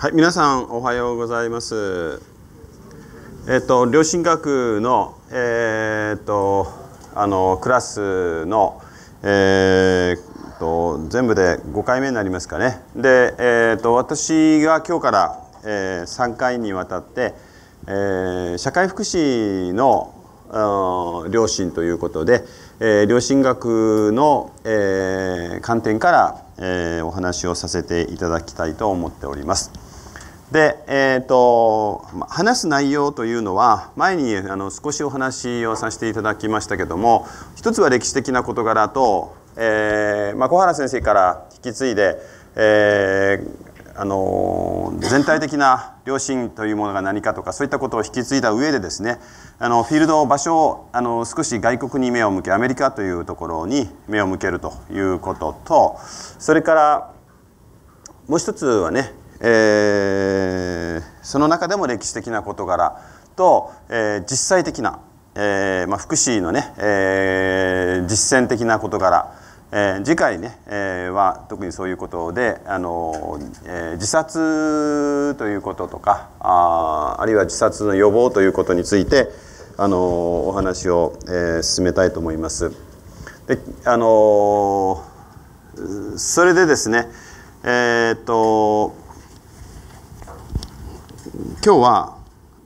はい、皆さんおはようございます。えっ、ー、と両親学のえっ、ー、とあのクラスのえーと、全部で5回目になりますかね。で、えーと、私が今日から、えー、3回にわたって、えー、社会福祉の両親ということで、えー、良学の、えー、観点から、えー、お話をさせていただきたいと思っております。で、えーと、話す内容というのは前にあの少しお話をさせていただきましたけども一つは歴史的な事柄と、えーまあ、小原先生から引き継いで、えー、あの全体的な良心というものが何かとかそういったことを引き継いだ上でですねあのフィールド場所をあの少し外国に目を向けアメリカというところに目を向けるということとそれからもう一つはねえー、その中でも歴史的な事柄と、えー、実際的な、えーまあ、福祉のね、えー、実践的な事柄、えー、次回ね、えー、は特にそういうことで、あのえー、自殺ということとかああるいは自殺の予防ということについて、あのお話を、えー、進めたいと思います。であのそれでですねえー、っと今日は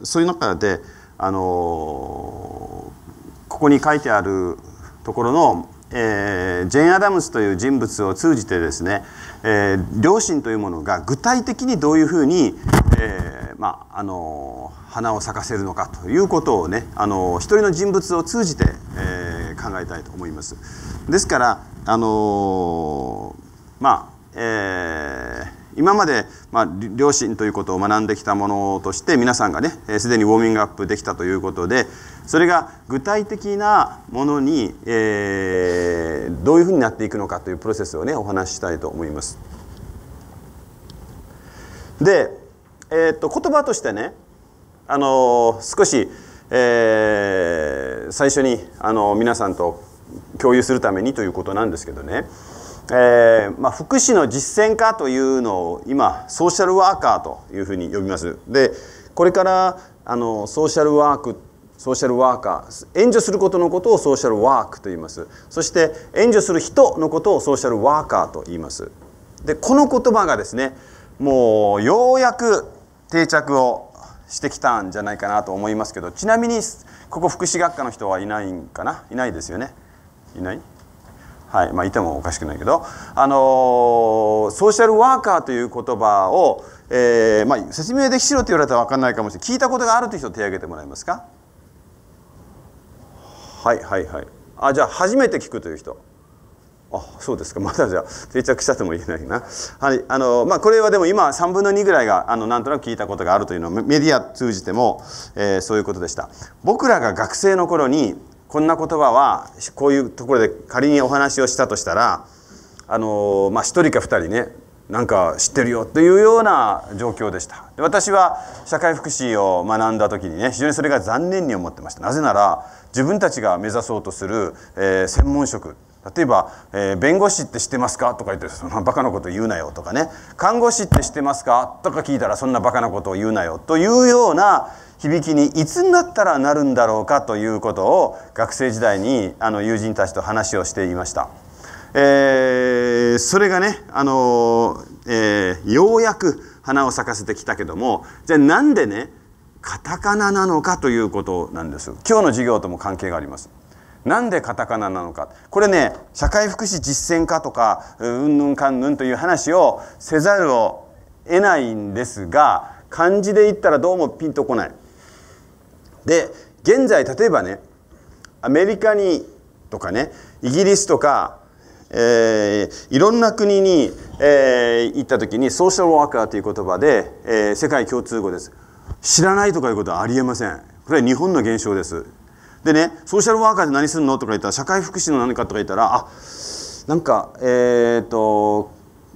そういう中であのここに書いてあるところの、えー、ジェーン・アダムスという人物を通じてですね、えー、両親というものが具体的にどういうふうに、えー、まああの花を咲かせるのかということをね、あの一人の人物を通じて、えー、考えたいと思います。ですから、あのまあえー今まで、まあ、両親ということを学んできたものとして皆さんがねすで、にウォーミングアップできたということでそれが具体的なものに、えー、どういうふうになっていくのかというプロセスをねお話ししたいと思います。で、えー、っと言葉としてね、あのー、少し、えー、最初に、あの皆さんと共有するためにということなんですけどねえーまあ、福祉の実践化というのを今ソーシャルワーカーというふうに呼びますでこれからあのソーシャルワークソーシャルワーカー援助することのことをソーシャルワークと言いますそして援助する人のことをソーシャルワーカーと言いますでこの言葉がですねもうようやく定着をしてきたんじゃないかなと思いますけどちなみにここ福祉学科の人はいないんかないないですよねいないはいまあ、いてもおかしくないけど、あのソーシャルワーカーという言葉を、えーまあ、説明できしろって言われたら分かんないかもしれない聞いたことがあるという人手を挙げてもらえますかはいはいはいあじゃあ初めて聞くという人あそうですかまだじゃあ定着したとも言えないな、はいあのまあ、これはでも今3分の2ぐらいがあのなんとなく聞いたことがあるというのはメディア通じても、えー、そういうことでした僕らが学生の頃にこんな言葉はこういうところで仮にお話をしたとしたらあの、まあ、1人か二人ねなんか知ってるよというような状況でしたで私は社会福祉を学んだ時にね非常にそれが残念に思ってましたなぜなら自分たちが目指そうとする、えー、専門職例えば、えー、弁護士って知ってますか?」とか言って「そんなバカなこと言うなよ」とかね「看護師って知ってますか?」とか聞いたら「そんなバカなことを言うなよ」というような響きにいつになったらなるんだろうかということを学生時代にあの友人たちと話をしていました。えー、それがね、あのえー、ようやく花を咲かせてきたけどもじゃあなんでねカタカナなのかということなんです今日の授業とも関係がありますなんでカタカナなのかこれね社会福祉実践化とかうんぬんかんぬんという話をせざるを得ないんですが漢字で言ったらどうもピンとこないで現在例えばねアメリカにとかねイギリスとか、えー、いろんな国に、えー、行った時にソーシャルワーカーという言葉で、えー、世界共通語です知らないとかいうことはありえませんこれは日本の現象ですでねソーシャルワーカーって何すんのとか言ったら社会福祉の何かとか言ったらあなんかえっ、ー、と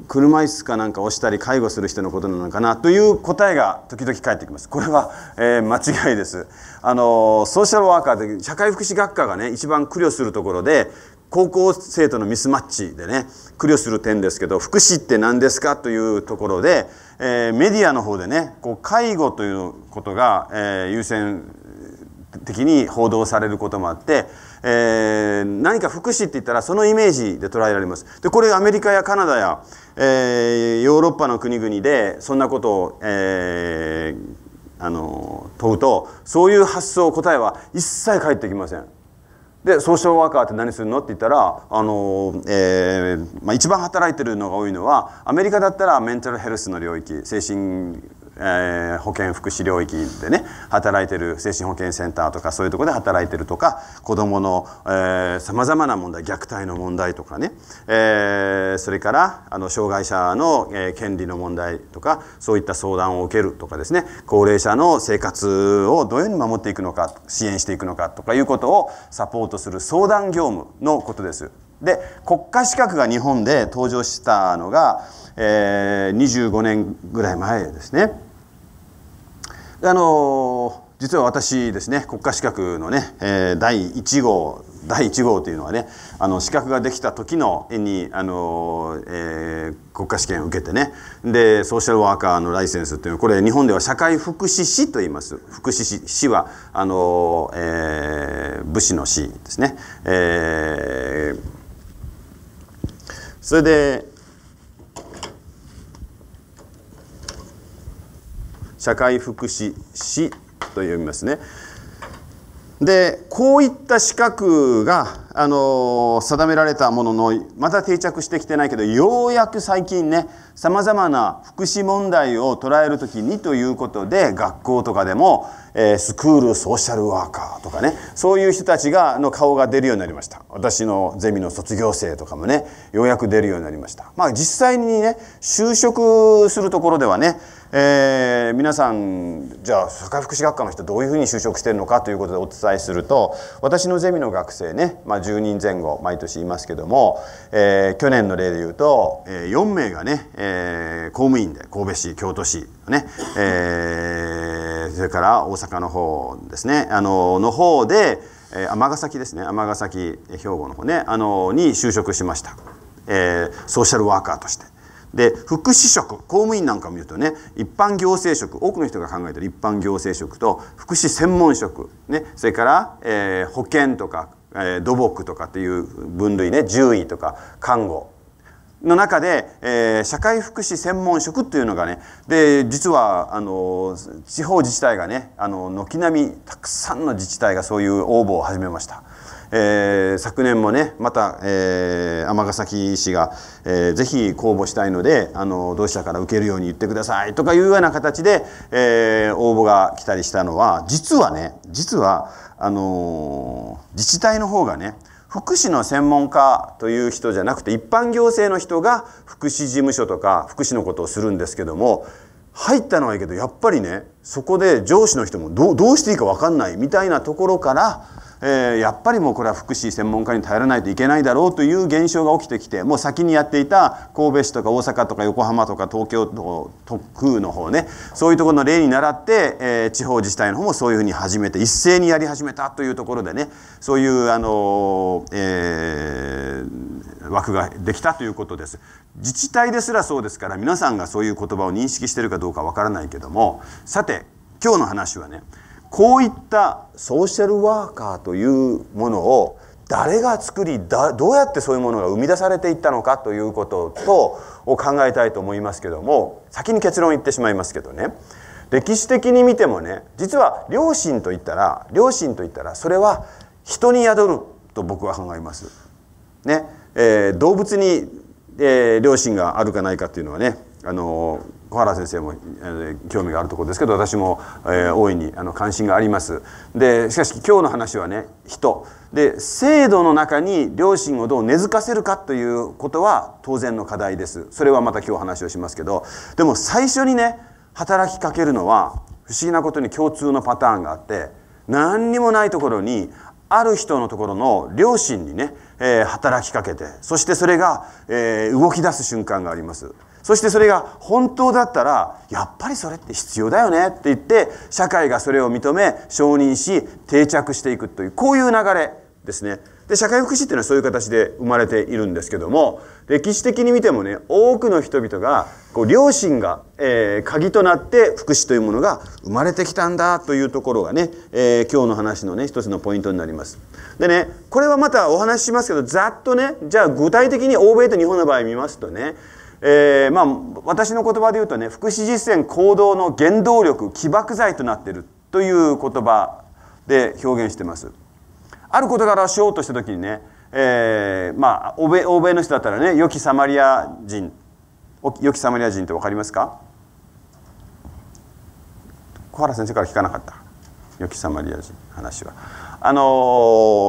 車椅子かなんか押したり介護する人のことなのかなという答えが時々返ってきますこれは、えー、間違いですあのソーシャルワーカーで社会福祉学科がね一番苦慮するところで高校生とのミスマッチでね苦慮する点ですけど福祉って何ですかというところで、えー、メディアの方でねこう介護ということが、えー、優先的に報道されることもあって、えー、何か福祉って言ったらそのイメージで捉えられます。でこれアメリカやカナダや、えー、ヨーロッパの国々でそんなことを、えー、あの問うとそういう発想答えは一切返ってきません。でソーシャルワーカーって何するのって言ったらあの、えーまあ、一番働いてるのが多いのはアメリカだったらメンタルヘルスの領域精神えー、保健福祉領域でね働いてる精神保健センターとかそういうとこで働いてるとか子どものさまざまな問題虐待の問題とかね、えー、それからあの障害者の、えー、権利の問題とかそういった相談を受けるとかですね高齢者の生活をどういうふうに守っていくのか支援していくのかとかいうことをサポートする相談業務のことです。で国家資格が日本で登場したのが、えー、25年ぐらい前ですね。あの実は私ですね国家資格のね、えー、第1号第1号というのはねあの資格ができた時のにあの、えー、国家試験を受けてねでソーシャルワーカーのライセンスっていうのはこれ日本では社会福祉士と言います福祉士士はあの、えー、武士の士ですね。えー、それで社会福祉士と呼びますね。でこういった資格が、あの定められたもののまだ定着してきてないけどようやく最近ねさまざまな福祉問題を捉える時にということで学校とかでも、えー、スクールソーシャルワーカーとかねそういう人たちがの顔が出るようになりました私のゼミの卒業生とかもねようやく出るようになりましたまあ実際にね就職するところではねえー、皆さんじゃあ社会福祉学科の人どういうふうに就職してるのかということでお伝えすると私のゼミの学生ね、まあ、10人前後毎年いますけども、えー、去年の例で言うと、えー、4名がね、えー、公務員で神戸市京都市ね、えー、それから大阪の方ですねあのの方で尼崎ですね尼崎兵庫の方ねあのに就職しました、えー、ソーシャルワーカーとして。で福祉職公務員なんか見るとね一般行政職多くの人が考えてる一般行政職と福祉専門職、ね、それから、えー、保険とか、えー、土木とかっていう分類ね獣医とか看護の中で、えー、社会福祉専門職っていうのがねで実はあの地方自治体がねあの軒並みたくさんの自治体がそういう応募を始めました。えー、昨年もねまた尼、えー、崎市が、えー、ぜひ公募したいのであの同志社から受けるように言ってくださいとかいうような形で、えー、応募が来たりしたのは実はね実はあのー、自治体の方がね福祉の専門家という人じゃなくて一般行政の人が福祉事務所とか福祉のことをするんですけども入ったのはいいけどやっぱりねそこで上司の人もどうしていいか分かんないみたいなところからえー、やっぱりもうこれは福祉専門家に頼らないといけないだろうという現象が起きてきてもう先にやっていた神戸市とか大阪とか横浜とか東京都区の方ねそういうところの例に倣って、えー、地方自治体の方もそういうふうに始めて一斉にやり始めたというところでねそういうあの、えー、枠ができたということです。自治体ですらそうですから皆さんがそういう言葉を認識してるかどうかわからないけどもさて今日の話はねこういったソーシャルワーカーというものを誰が作りだどうやってそういうものが生み出されていったのかということとを考えたいと思いますけども先に結論言ってしまいますけどね歴史的に見てもね実は良心といったら良心といったらそれは人に宿ると僕は考えます。ねえー、動物に、えー、良心があるかないかっていうのはね、あのー小原先生も、えー、興味があるところですけど私も、えー、大いにあの関心があります。でしかし今日の話はね人で制度の中に両親をどう根付かせるかということは当然の課題です。それはまた今日話をしますけどでも最初にね働きかけるのは不思議なことに共通のパターンがあって何にもないところにある人のところの両親にね、えー、働きかけてそしてそれが、えー、動き出す瞬間がありますそしてそれが本当だったらやっぱりそれって必要だよねって言って社会がそれを認め承認し定着していくというこういう流れですね。で社会福祉っていうのはそういう形で生まれているんですけども歴史的に見てもね多くの人々がこう両親が、えー、鍵となって福祉というものが生まれてきたんだというところがね、えー、今日の話のね一つのポイントになります。でねこれはまたお話ししますけどざっとねじゃあ具体的に欧米と日本の場合見ますとねえー、まあ、私の言葉で言うとね福祉実践行動の原動力起爆剤となっているという言葉で表現してますある事柄をしようとした時にね、えー、まあ、欧米欧米の人だったらね良きサマリア人良きサマリア人って分かりますか小原先生から聞かなかった良きサマリア人話はあの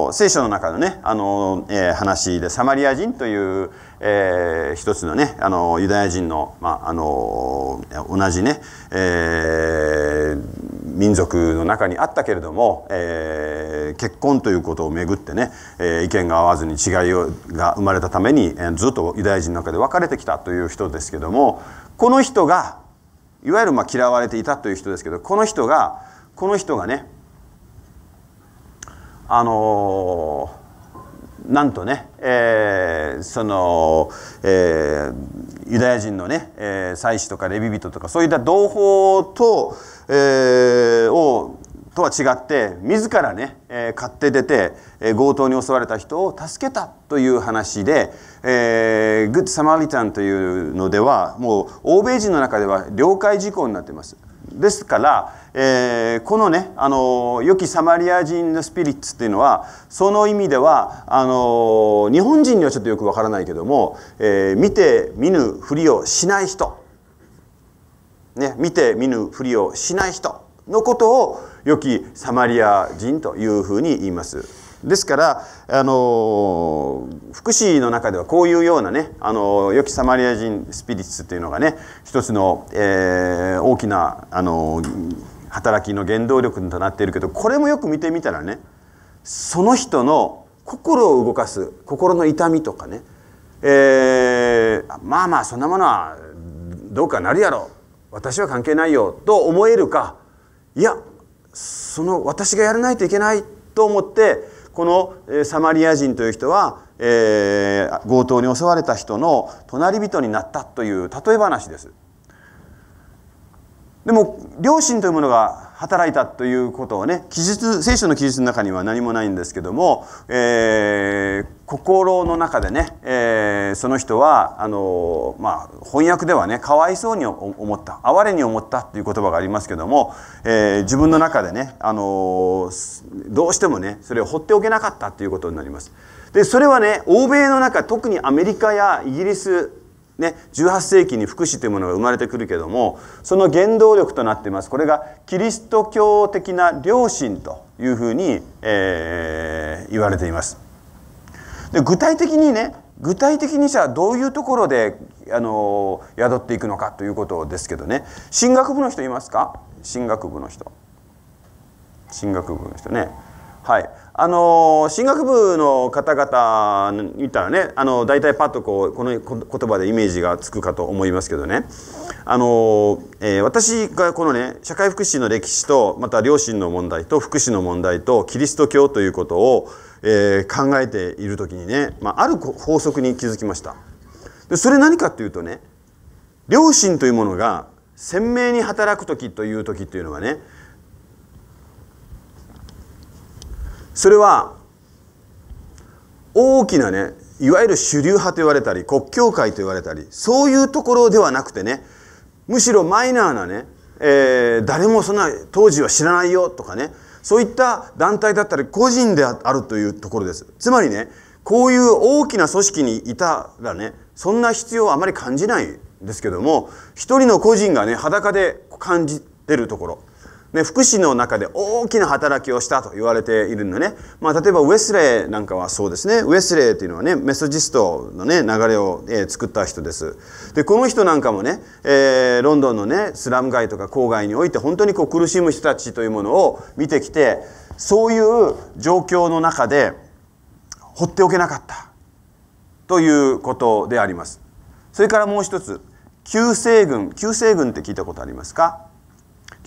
ー、聖書の中のね、あのー、えー、話でサマリア人という、えー、一つのねあのユダヤ人の,、まあ、あの同じね、えー、民族の中にあったけれども、えー、結婚ということをめぐってね、えー、意見が合わずに違いが生まれたために、えー、ずっとユダヤ人の中で別れてきたという人ですけどもこの人がいわゆるまあ嫌われていたという人ですけどこの人がこの人がねあのーなんとね、えー、その、えー、ユダヤ人のね、えー、祭司とかレビ人とかそういった同胞と、えー、をとは違って自らね、えー、買って出て、えー、強盗に襲われた人を助けたという話で、えー、グッド・サマリタンというのではもう欧米人の中では了解事項になっています。ですから、えー、このねあの良きサマリア人のスピリッツっていうのはその意味ではあの日本人にはちょっとよくわからないけども、えー、見て見ぬふりをしない人、ね、見て見ぬふりをしない人のことを良きサマリア人というふうに言います。ですから、あの福祉の中ではこういうようなね、あの良きサマリア人スピリッツというのがね、一つの、えー、大きな、あの働きの原動力となっているけど、これもよく見てみたらね、その人の心を動かす、心の痛みとかね、えー、まあまあそんなものはどうかなるやろ私は関係ないよと思えるかいやその私がやらないといけないと思ってこのサマリア人という人は、えー、強盗に襲われた人の隣人になったという例え話です。でも両親というものが働いたということをね記述聖書の記述の中には何もないんですけども、えー、心の中でね、えー、その人はあの、まあ、翻訳ではねかわいそうに思った哀れに思ったっていう言葉がありますけども、えー、自分の中でねあのどうしてもねそれを放っておけなかったということになります。でそれはね欧米の中特にアメリカやイギリスね、18世紀に福祉というものが生まれてくるけどもその原動力となっていますこれがキリスト教的な良心というふうに、えー、言われています。で具体的にね具体的にじゃあどういうところであの宿っていくのかということですけどね進学部の人いますか進学部の人進学部の人ねはい、あの進学部の方々見たらねあの大体パッとこうこの言葉でイメージがつくかと思いますけどね、あのえー、私がこのね社会福祉の歴史とまた両親の問題と福祉の問題とキリスト教ということを、えー、考えている時にね、まあ、ある法則に気づきました。でそれ何かっていうとね良心というものが鮮明に働く時という時というのはねそれは大きなねいわゆる主流派と言われたり国教会と言われたりそういうところではなくてねむしろマイナーなね、えー、誰もそんな当時は知らないよとかねそういった団体だったり個人であるというところですつまりねこういう大きな組織にいたらねそんな必要はあまり感じないんですけども一人の個人がね裸で感じてるところね、福祉の中で大きな働きをしたと言われているのね。まあ、例えばウェスレーなんかはそうですね。ウェスレーというのはね、メソジストのね、流れを、えー、作った人です。で、この人なんかもね、えー、ロンドンのね、スラム街とか郊外において本当にこう苦しむ人たちというものを見てきて、そういう状況の中で放っておけなかったということであります。それからもう一つ、救世軍。救世軍って聞いたことありますか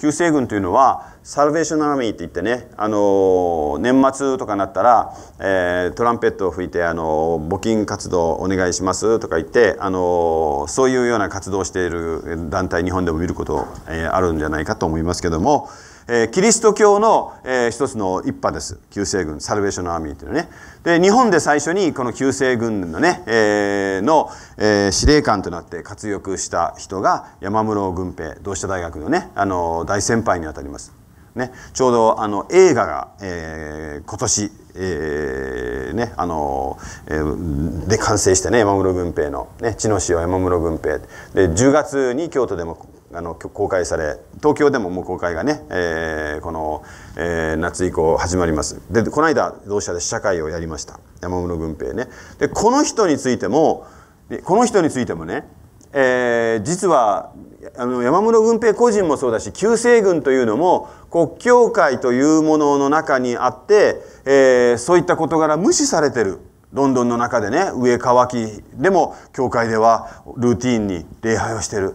救世軍というのはサルベーションアーミーって言ってね、あの年末とかなったら、えー、トランペットを吹いて、あの募金活動お願いしますとか言って、あのそういうような活動をしている団体日本でも見ること、えー、あるんじゃないかと思いますけども。えー、キリスト教の、えー、一つの一派です。救世軍、サルベーションアーミーというね。で、日本で最初にこの救世軍のね、えー、の、えー、司令官となって活躍した人が山室軍平、同志社大学のね、あの、大先輩にあたります。ね、ちょうどあの映画が、えー、今年、えーねあのえー、で完成してね山室軍平の、ね「地の塩山室軍平」で10月に京都でもあの公開され東京でももう公開がね、えー、この、えー、夏以降始まりますでこの間同社で試写会をやりました山室軍平ねでこの人についてもこの人についてもね、えー、実はあの山室軍平個人もそうだし旧西軍というのも国教会というものの中にあって、えー、そういった事柄無視されてるロンドンの中でね上乾きでも教会ではルーティーンに礼拝をしてる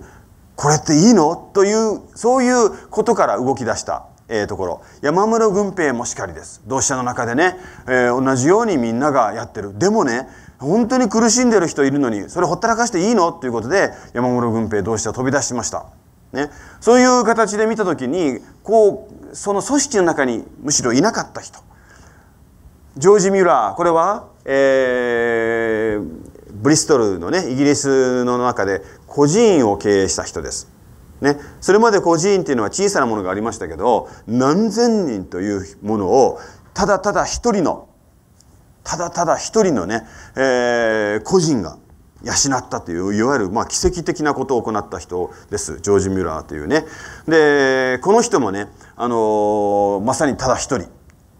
これっていいのというそういうことから動き出した、えー、ところ山室軍平もしかりです同志社の中でね、えー、同じようにみんながやってるでもね本当に苦しんでる人いるのにそれほったらかしていいのということで山室軍平同志社飛び出しました。ね、そういう形で見たときにこうその組織の中にむしろいなかった人ジョージ・ミュラーこれは、えー、ブリストルのねイギリスの中で孤児院を経営した人です。ね、それまで孤児院っていうのは小さなものがありましたけど何千人というものをただただ一人のただただ一人のね、えー、個人が養ったといういわゆるまあ奇跡的なことを行った人ですジョージ・ミュラーというね。でこの人もね、あのー、まさにただ一人、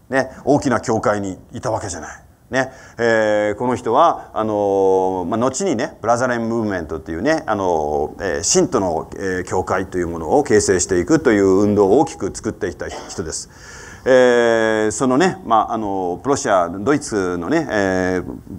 ね、大きな教会にいたわけじゃない。ねえー、この人はあの、まあ、後にねブラザレン・ムーブメントっていうね、あのえー、信徒の、えー、教会というものを形成していくという運動を大きく作ってきた人です。えー、そのね、まあ、あのプロシアドイツのね、え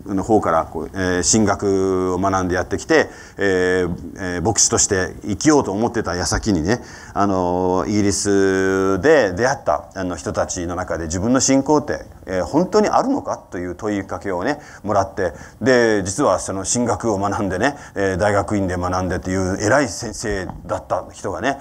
ー、の方からこう、えー、進学を学んでやってきて、えー、牧師として生きようと思ってた矢先にねあのイギリスで出会ったあの人たちの中で自分の信仰って、えー、本当にあるのかという問いかけをねもらってで実はその進学を学んでね、えー、大学院で学んでっていう偉い先生だった人がね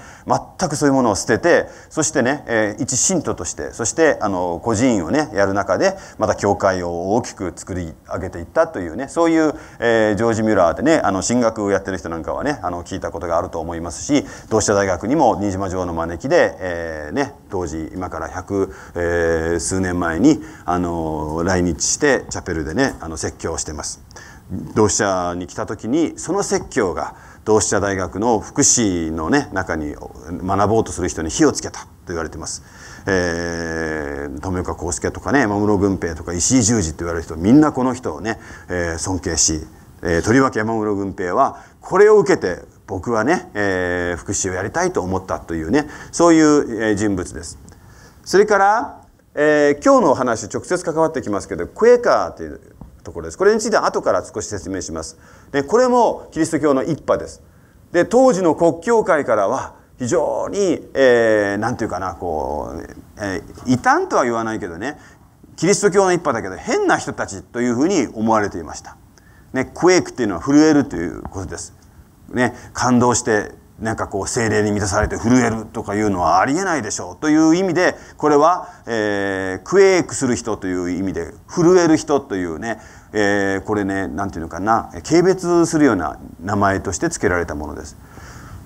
全くそういうものを捨ててそしてね、えー、一信徒としてそしてあの個人をねやる中でまた教会を大きく作り上げていったというねそういう、えー、ジョージ・ミュラーってねあの進学をやってる人なんかはねあの聞いたことがあると思いますし同志社大学にも新島城の招きで、えーね、当時今から百、えー、数年前にあの来日してチャペルでねあの説教をしてます。同志社に来た時にその説教が同志社大学の福祉の、ね、中に学ぼうとする人に火をつけたと言われてます。えー、富岡康介とかね山室軍平とか石井十二て言われる人みんなこの人をね、えー、尊敬し、えー、とりわけ山室軍平はこれを受けて僕はね、えー、福祉をやりたいと思ったというねそういう、え人物です。それから、えー、今日のお話直接関わってきますけどクエカーというところですこれについては後から少し説明します。でこれもキリスト教の一派です。で当時の国教会からは非常に、えー、なんていうかな、こう、えー、異端とは言わないけどね、キリスト教の一派だけど変な人たちというふうに思われていました。ね、クエイクというのは震えるということです。ね、感動してなんかこう精霊に満たされて震えるとかいうのはありえないでしょうという意味でこれは、えー、クエイクする人という意味で震える人というね、えー、これね何て言うのかな軽蔑するような名前として付けられたものです。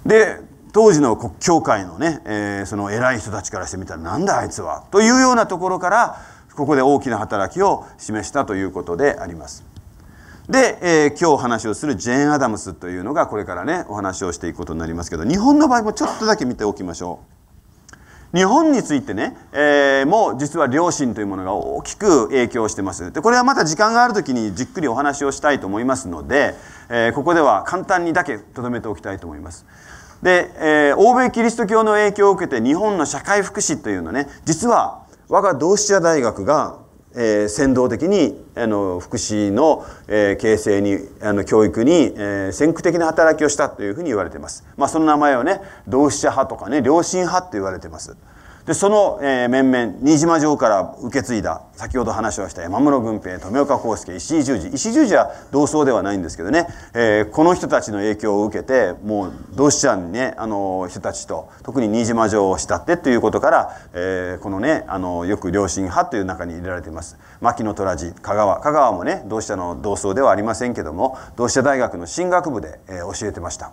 で当時の国教会のね、えー、その偉い人たちからしてみたらなんだあいつはというようなところからここで大きな働きを示したということであります。で、えー、今日お話をするジェーン・アダムスというのがこれからねお話をしていくことになりますけど日本の場合もちょっとだけ見ておきましょう。日本についてね、えー、もう実は良心というものが大きく影響してます。でこれはまた時間がある時にじっくりお話をしたいと思いますので、えー、ここでは簡単にだけとどめておきたいと思います。で、えー、欧米キリスト教の影響を受けて日本の社会福祉というのね、実は我が同志社大学が、えー、先導的にあの福祉の、えー、形成にあの教育に、えー、先駆的な働きをしたというふうに言われています。まあ、その名前をね同志社派とかね良心派と言われてます。でその、えー、面々新島城から受け継いだ先ほど話をした山室軍平富岡康介石井十字。石井十字は同窓ではないんですけどね、えー、この人たちの影響を受けてもう同志社にねあの人たちと特に新島城を慕ってということから、えー、このねあのよく良心派という中に入れられています牧野虎寺香川香川もね同志社の同窓ではありませんけども同志社大学の進学部で、えー、教えてました。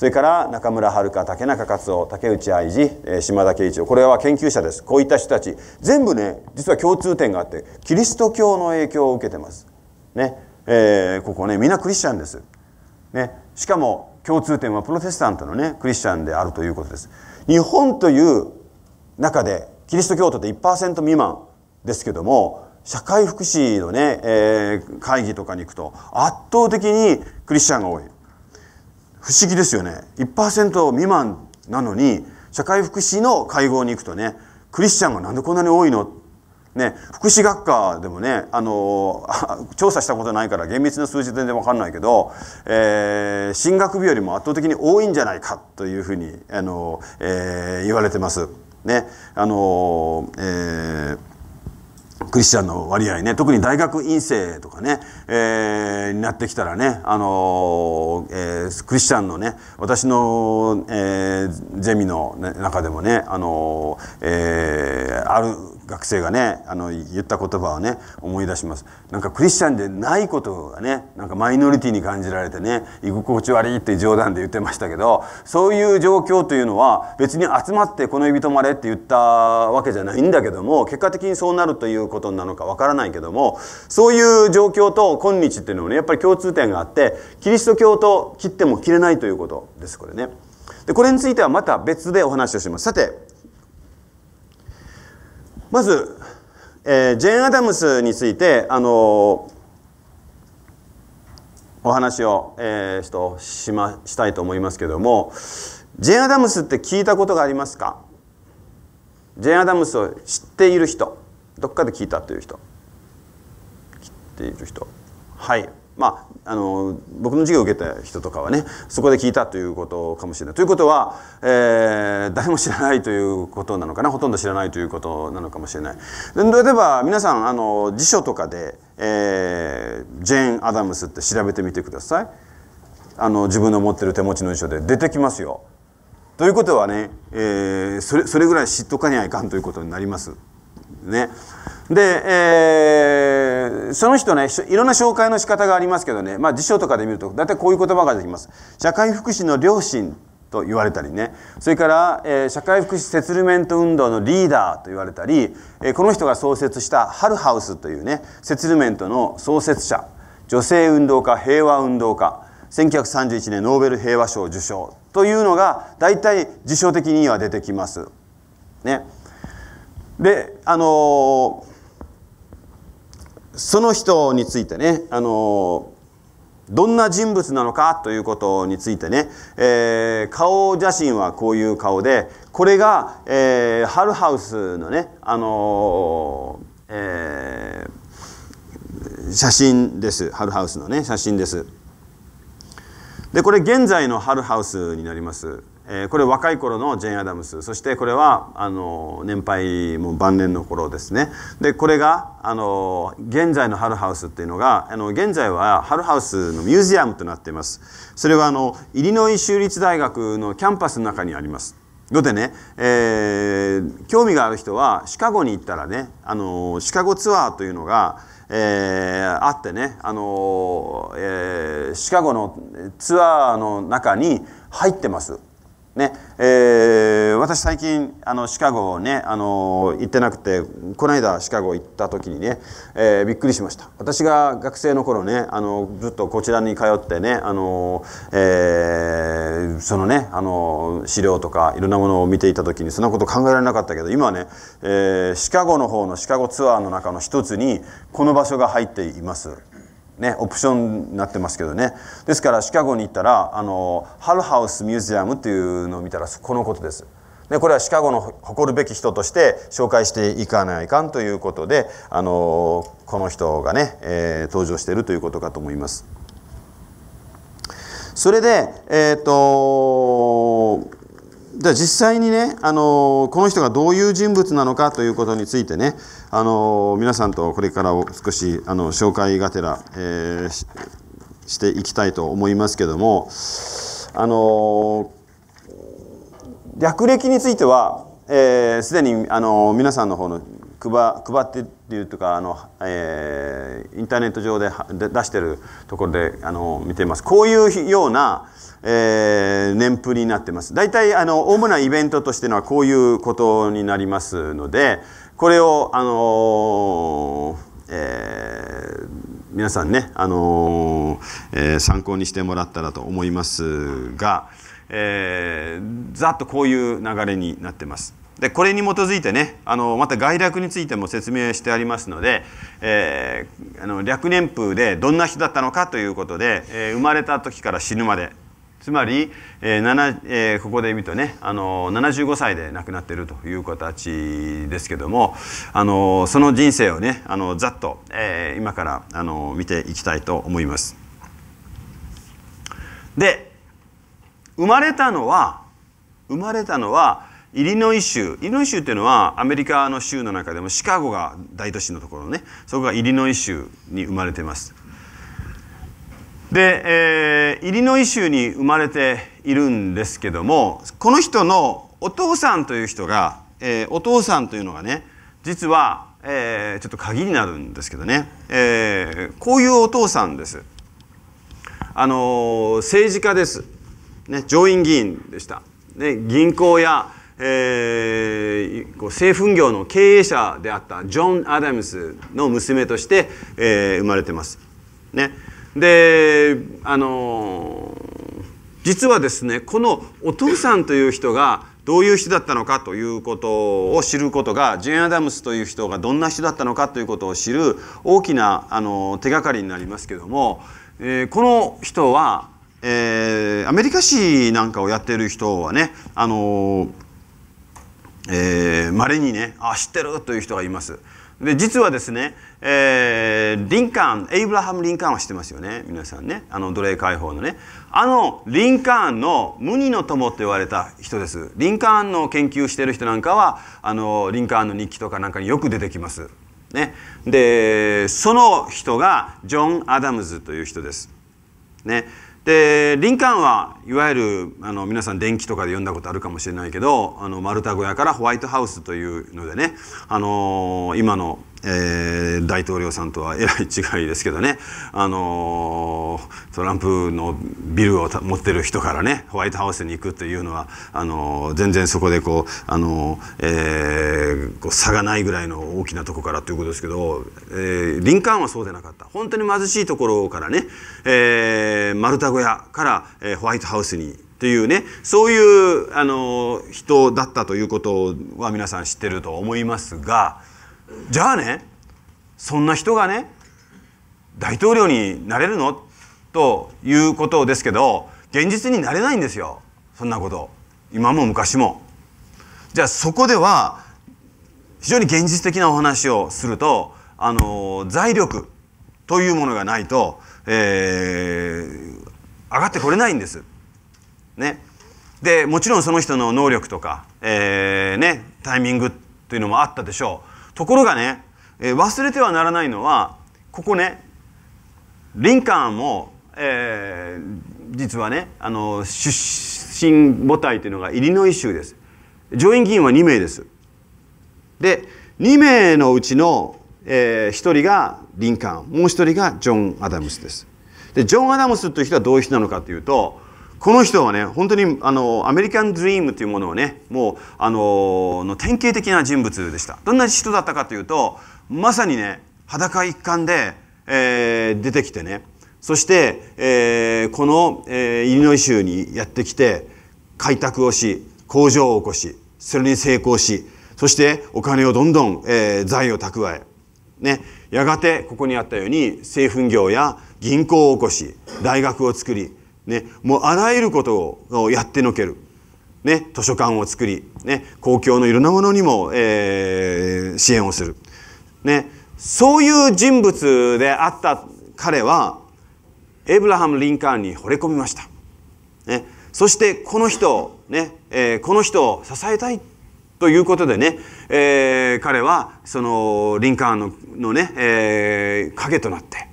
それから中村遥竹中克夫竹内愛知、え島田圭一郎これは研究者ですこういった人たち全部ね実は共通点があってキリスト教の影響を受けてます。ねえー、ここねみんなクリスチャンです。ね、しかも共通点はプロテスタントのねクリスチャンであるということです。日本という中でキリスト教徒って1%未満ですけども社会福祉のね、えー、会議とかに行くと圧倒的にクリスチャンが多い。不思議ですよね。1%未満なのに、社会福祉の会合に行くとね、クリスチャンがなんでこんなに多いのね、福祉学科でもね、あの、調査したことないから厳密な数字全然わかんないけど、えー、進学日よりも圧倒的に多いんじゃないかというふうに、あの、えー、言われてます。ね、あの、えークリスチャンの割合ね特に大学院生とかね、えー、になってきたらね、あのー、えー、クリスチャンのね私の、えー、ゼミの中でもね、あのーえー、ある学生がねあの言った言葉をね思い出しますなんかクリスチャンでないことがねなんかマイノリティに感じられてね居心地悪いって冗談で言ってましたけどそういう状況というのは別に集まってこの指止まれって言ったわけじゃないんだけども結果的にそうなるということなのかわからないけどもそういう状況と今日っていうのもねやっぱり共通点があってキリスト教と切っても切れないということですこれね。でこれについてはまた別でお話をします。さてまず、えー、ジェーン・アダムスについて、あのお話を、えー、しとしましたいと思いますけどもジェーン・アダムスって聞いたことがありますかジェーン・アダムスを知っている人どっかで聞いたという人知っている人はいまあ、あの僕の授業を受けた人とかはねそこで聞いたということかもしれない。ということは、えー、誰も知らないということなのかなほとんど知らないということなのかもしれない。例えば皆さんあの辞書とかで、えー、ジェーン・アダムスって調べてみてください。あの自分の持ってる手持ちの辞書で出てきますよ。ということはね、えー、それそれぐらい知っとかにはいかんということになります。ね。で、えー、その人ね、いろんな紹介の仕方がありますけどね、まあ辞書とかで見ると、大体こういう言葉ができます。社会福祉の両親と言われたりねそれから、えー、社会福祉セツルメント運動のリーダーと言われたり、えー、この人が創設したハルハウスというねセツルメントの創設者女性運動家平和運動家1931年ノーベル平和賞受賞というのが大体辞書的には出てきます。ね、であのーその人についてね、あのどんな人物なのかということについてね、えー、顔写真はこういう顔で、これが、えー、ハルハウスのね、あのー、えー、写真です。ハルハウスのね、写真です。で、これ現在のハルハウスになります。えこれ若い頃のジェーン・アダムスそしてこれはあの年配も晩年の頃ですねでこれがあの現在のハルハウスっていうのがあの現在はハルハウスのミュージアムとなっていますそれはあのイリノイ州立大学のキャンパスの中にありますのでね、えー、興味がある人はシカゴに行ったらねあのシカゴツアーというのがえー、あってね、あのー、えー、シカゴのツアーの中に入ってますねえー、私最近あのシカゴね、あの行ってなくてこの間シカゴ行った時にね、えー、びっくりしました私が学生の頃ね、あのずっとこちらに通ってね、あのえー、そのね、あの資料とかいろんなものを見ていた時にそんなこと考えられなかったけど今はね、えシカゴの方のシカゴツアーの中の一つにこの場所が入っています。ね、オプションになってますけどねですからシカゴに行ったらあのハルハウスミュージアムっていうのを見たらこのことです。でこれはシカゴの誇るべき人として紹介していかないかんということであのこの人がね、えー、登場しているということかと思います。それで、えーと、とじゃあ実際にねあのこの人がどういう人物なのかということについてねあの皆さんとこれから少しあの紹介がてら、えー、ししていきたいと思いますけどもあの略歴についてはえすで、にあの皆さんの方の配配ってっていうとかあの、えー、インターネット上でで出してるところであの見てますこういうような、えー、年譜になってます大体あの主なイベントとしてのはこういうことになりますので、これを、あのー、えー、皆さんね、あのー、え参考にしてもらったらと思いますが、えざっとこういう流れになってます。でこれに基づいてねあのまた概略についても説明してありますので、えー、あの略年譜でどんな人だったのかということで、えー、生まれた時から死ぬまでつまり、えーえー、ここで見るとねあの75歳で亡くなっているという形ですけどもあのその人生をねあのざっと、えー、今からあの見ていきたいと思います。で生まれたのは生まれたのはイリノイ州イリノイ州っていうのはアメリカの州の中でもシカゴが大都市のところねそこがイリノイ州に生まれてます。で、えー、イリノイ州に生まれているんですけどもこの人のお父さんという人が、えー、お父さんというのがね実は、えー、ちょっと鍵になるんですけどね、えー、こういうお父さんです。あの政治家です、ね、上院議員でした、ね、銀行や、えー、こう製粉業の経営者であったジョン・アダムスの娘として、えー、生まれてます。ねであの実はですねこのお父さんという人がどういう人だったのかということを知ることがジェーン・アダムスという人がどんな人だったのかということを知る大きなあの手がかりになりますけども、えー、この人は、えー、アメリカ史なんかをやっている人はねあのえー、にねあ知ってるという人がいます。で実はですね、えー、リンカーンエイブラハム・リンカーンは知ってますよね皆さんねあの奴隷解放のねあのリンカーンの無二の友と言われた人ですリンカーンの研究してる人なんかはあのリンカーンの日記とかなんかによく出てきます、ね、でその人がジョン・アダムズという人ですねでーンはいわゆるあの皆さん電気とかで読んだことあるかもしれないけどあの丸太小屋からホワイトハウスというのでね、あの今のえー、大統領さんとはえらい違いですけどね、あのー、トランプのビルを持ってる人からねホワイトハウスに行くというのはあのー、全然そこでこう、あのえこう差がないぐらいの大きなとこからということですけど、えリンカーンはそうでなかった本当に貧しいところからね、え丸太小屋から、えホワイトハウスにというねそういう、あの人だったということは皆さん知ってると思いますが。じゃあねそんな人がね大統領になれるのということですけど現実になれないんですよそんなこと今も昔も。じゃあそこでは非常に現実的なお話をするとあの財力というものがないと、えー、上がってこれないんです。ね、でもちろんその人の能力とか、えーね、タイミングというのもあったでしょう。ところがね、えー、忘れてはならないのは、ここね、リンカーンも、えー、実はね、あの、出身母体というのがイリノイ州です。上院議員は2名です。で、2名のうちの、えー、1人がリンカーン、もう1人がジョン・アダムスです。で、ジョン・アダムスという人はどういう人なのかというと、この人はね本当にあのアメリカンドリームというものをねもうあのの典型的な人物でしたどんな人だったかというとまさにね裸一貫で、えー、出てきてねそして、えー、この、えー、イリノイ州にやってきて開拓をし工場を起こしそれに成功しそしてお金をどんどん、えー、財を蓄え、ね、やがてここにあったように製粉業や銀行を起こし大学を作りね、もうあらゆることをやってのける。ね、図書館を作り、ね、公共のいろんなものにも、えー、支援をする。ね、そういう人物であった彼は、エブラハム・リンカーンに惚れ込みました。ね、そしてこの人、ねえー、この人を支えたいということでね、えー、彼はそのリンカーンののね、えー、影となって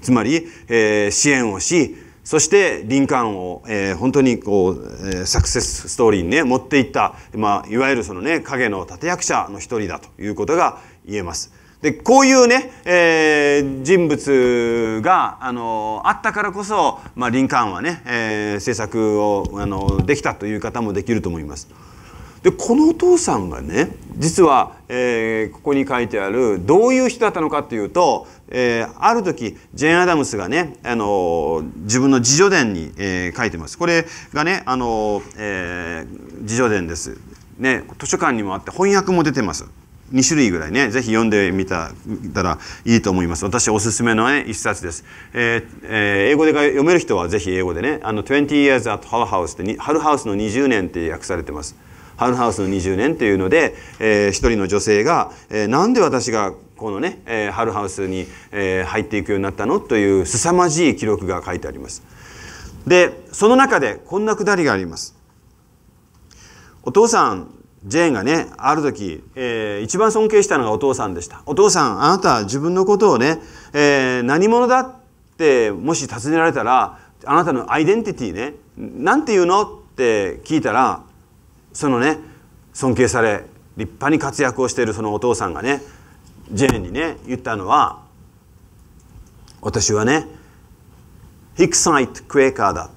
つまり、えー、支援をしそしてリンカーンを、えー、本当にこう、えー、サクセスストーリーにね持っていった、まあ、いわゆるそのね影の立役者の一人だということが言えます。でこういうね、えー、人物があのあったからこそ、まあ、リンカーンはね、えー、政策をあのできたという方もできると思います。でこのお父さんがね実は、えー、ここに書いてあるどういう人だったのかっていうと、えー、ある時ジェーン・アダムスがね、あの自分の自叙伝に、えー、書いてます。これがね、あのえ自叙伝です、ね。図書館にもあって翻訳も出てます。2種類ぐらいね、ぜひ読んでみたたらいいと思います。私おすすめの、ね、一冊です。えー、えー、英語で読める人はぜひ英語でね、あの、20 years at Hull House って、ハルハウスの20年って訳されてます。ハウハウスの20年というので、えー、一人の女性が、えー、なんで私がこのね、えー、ハルハウスに、えー、入っていくようになったのという凄まじい記録が書いてあります。で、その中でこんなくだりがあります。お父さん、ジェーンがね、ある時、えー、一番尊敬したのがお父さんでした。お父さん、あなたは自分のことをね、えー、何者だってもし尋ねられたら、あなたのアイデンティティね、なんて言うのって聞いたら、そのね尊敬され立派に活躍をしているそのお父さんがねジェーンにね言ったのは私はねヒクサイト・クエーカーだ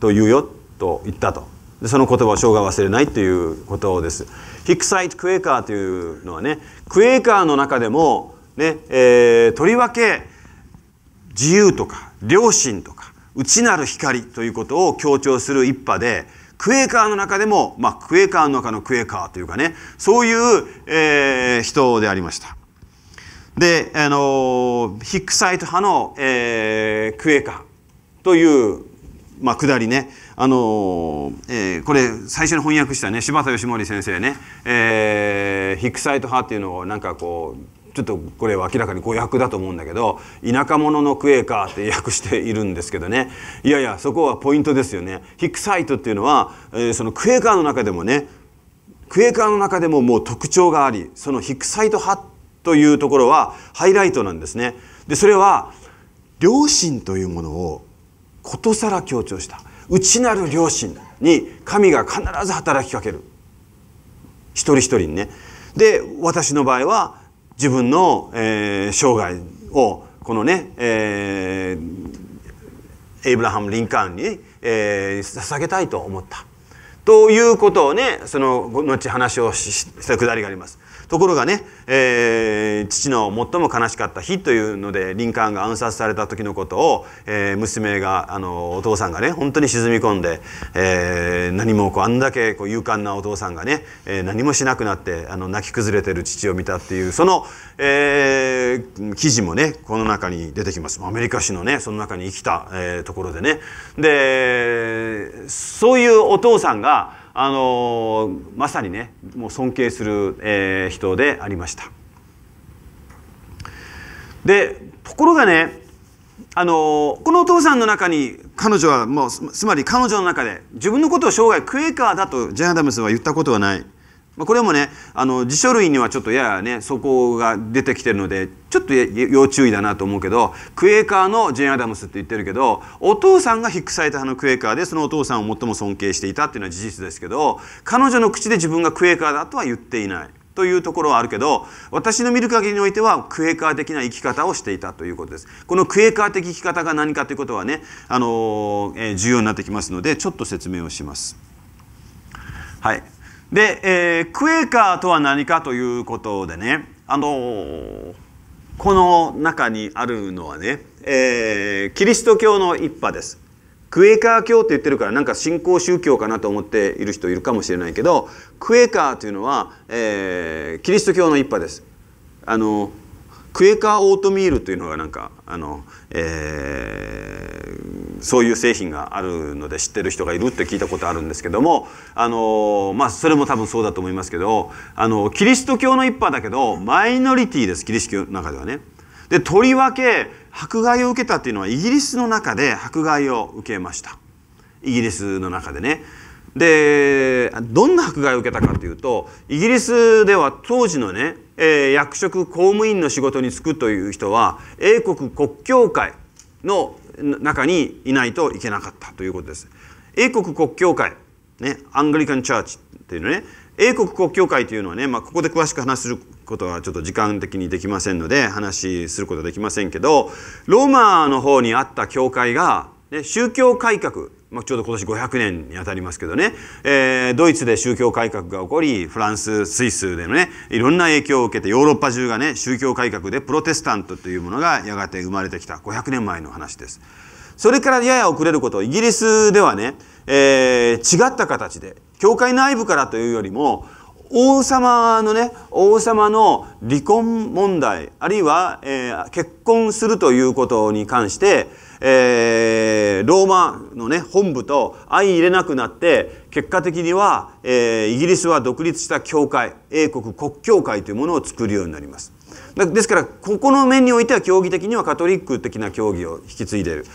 と言うよと言ったとでその言葉を生涯忘れないということですヒクサイト・クエーカーというのはねクエーカーの中でもね、えー、とりわけ自由とか良心とか内なる光ということを強調する一派でクエーカーの中でも、まあ、クエーカーの中のクエーカーというかね、そういう、えー、人でありました。で、あの、ヒックサイト派の、えー、クエーカーという、まあ、くだりね、あの、えー、これ、最初に翻訳したね、柴田義盛先生ね、えー、ヒックサイト派っていうのをなんかこう、ちょっとこれは明らかに誤訳だと思うんだけど「田舎者のクエーカー」って訳しているんですけどねいやいやそこはポイントですよね。ヒックサイトっていうのは、えー、そのクエーカーの中でもねクエーカーの中でももう特徴がありそのヒックサイト派というところはハイライトなんですね。でそれは良心というものをことさら強調した内なる良心に神が必ず働きかける一人一人にね。で私の場合は自分の、えー、生涯をこのね、えー、エイブラハム・リンカーンに、えー、捧げたいと思ったということをねその後話をしたくだりがあります。ところがね、えー、父の最も悲しかった日というのでリンカーンが暗殺された時のことを、えー、娘があのお父さんがね本当に沈み込んで、えー、何もこうあんだけこう勇敢なお父さんがね、えー、何もしなくなってあの泣き崩れてる父を見たっていうその、えー、記事もねこの中に出てきます。アメリカ史のねその中に生きた、えー、ところでね。でそういうお父さんがあのまさにねもう尊敬する、えー、人でありました。でところがねあのこのお父さんの中に彼女はもうつまり彼女の中で自分のことを生涯クエーカーだとジェアダムスは言ったことはない。これもねあの辞書類にはちょっとややねそこが出てきてるのでちょっと要注意だなと思うけどクエーカーのジェーン・アダムスって言ってるけどお父さんがヒックサイト派のクエーカーでそのお父さんを最も尊敬していたっていうのは事実ですけど彼女の口で自分がクエーカーだとは言っていない。というところはあるけど私の見る限りにおいてはクエーカー的な生き方をしていたということですこのクエーカー的生き方が何かということはね、あのえー、重要になってきますのでちょっと説明をしますはいで、えー、クエーカーとは何かということでね、あのー、この中にあるのはね、えー、キリスト教の一派です。クエーカー教って言ってるからなんか信仰宗教かなと思っている人いるかもしれないけどクエーカーというのは、えー、キリスト教の一派です。あのークエカーオートミールというのがなんかあの、えー、そういう製品があるので知ってる人がいるって聞いたことあるんですけどもあの、まあ、それも多分そうだと思いますけどあのキリスト教の一派だけどマイノリティですキリスト教の中ではね。でとりわけ迫害を受けたっていうのはイギリスの中で迫害を受けましたイギリスの中でね。でどんな迫害を受けたかというとイギリスでは当時のねえー、役職公務員の仕事に就くという人は英国国教会の中にいないといけなかったということです。英国国教会、ね、アングリカン・チャーチというのね英国国教会というのはね、まあ、ここで詳しく話することはちょっと時間的にできませんので話することはできませんけどローマの方にあった教会が、ね、宗教改革まあ、ちょうど今年500年にあたりますけどね、えー、ドイツで宗教改革が起こりフランススイスでのねいろんな影響を受けてヨーロッパ中がね宗教改革でプロテスタントというものがやがて生まれてきた500年前の話です。それからやや遅れることイギリスではね、えー、違った形で教会内部からというよりも王様のね王様の離婚問題あるいは、えー、結婚するということに関してえー、ローマのね、本部と相入れなくなって、結果的には、えー、イギリスは独立した教会、英国国教会というものを作るようになります。ですから、ここの面においては、教義的にはカトリック的な教義を引き継いでいる。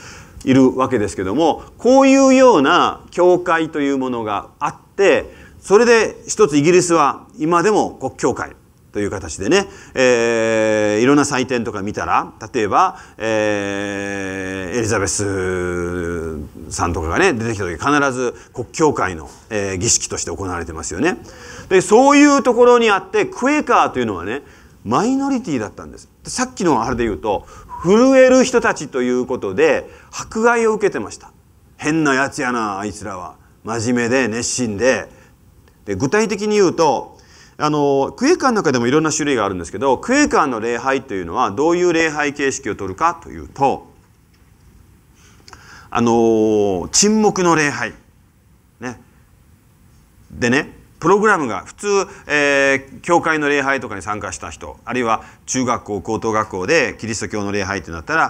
いるわけですけどもこういうような教会というものがあってそれで一つイギリスは今でも国教会という形でね、えー、いろんな祭典とか見たら例えば、えー、エリザベスさんとかがね出てきた時必ず国教会の、えー、儀式として行われてますよね。でそういうところにあってクエーカーというのはねマイノリティだったんです。さっきのあれで言うと震える人たちということで迫害を受けてました。変なやつやなあいつらは真面目で熱心でで具体的に言うとあのクエカーの中でもいろんな種類があるんですけどクエカーの礼拝というのはどういう礼拝形式をとるかというとあの沈黙の礼拝、ね、でねプログラムが普通、えー、教会の礼拝とかに参加した人あるいは中学校高等学校でキリスト教の礼拝ってなったら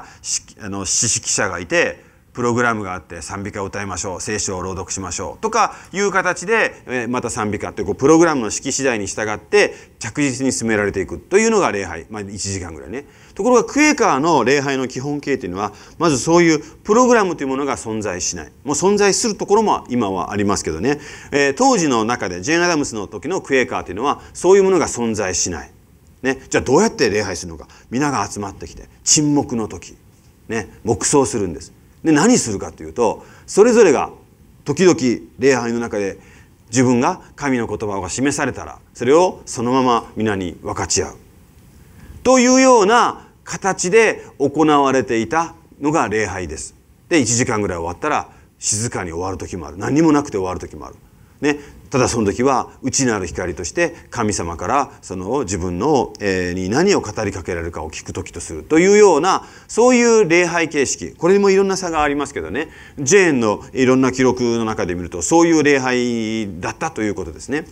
あの指揮者がいてプログラムがあって賛美歌を歌いましょう聖書を朗読しましょうとかいう形でまた賛美歌ってこうプログラムの式次第に従って着実に進められていくというのが礼拝、まあ、1時間ぐらいねところがクエカーの礼拝の基本形というのはまずそういうプログラムというものが存在しないもう存在するところも今はありますけどね、えー、当時の中でジェーン・アダムスの時のクエカーというのはそういうものが存在しない、ね、じゃあどうやって礼拝するのか皆が集まってきて沈黙の時ね、黙想するんですで何するかというとそれぞれが時々礼拝の中で自分が神の言葉が示されたらそれをそのまま皆に分かち合うというような形で行われていたのが礼拝です。で1時間ぐらい終わったら静かに終わる時もある何もなくて終わる時もある。ね、ただその時は内なる光として神様からその自分の、えに何を語りかけられるかを聞く時とするというようなそういう礼拝形式これにもいろんな差がありますけどねジェーンのいろんな記録の中で見るとそういう礼拝だったということですね。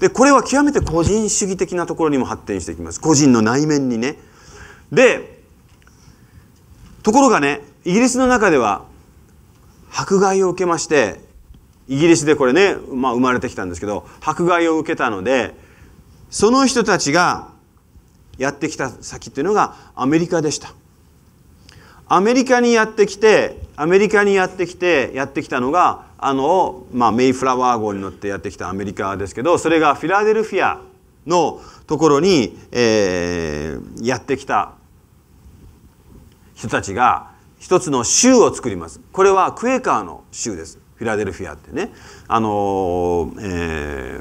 でこれは極めて個人主義的なところにも発展していきます個人の内面にね。でところがねイギリスの中では迫害を受けましてイギリスでこれね、まあ、生まれてきたんですけど迫害を受けたのでその人たちがやってきた先っていうのがアメリカでしたアメリカにやってきてアメリカにやってきてやってきたのがあの、まあ、メイフラワー号に乗ってやってきたアメリカですけどそれがフィラデルフィアのところに、えー、やってきた人たちが一つの州を作りますこれはクエーカーの州ですフィラデルフィアってね。あのえ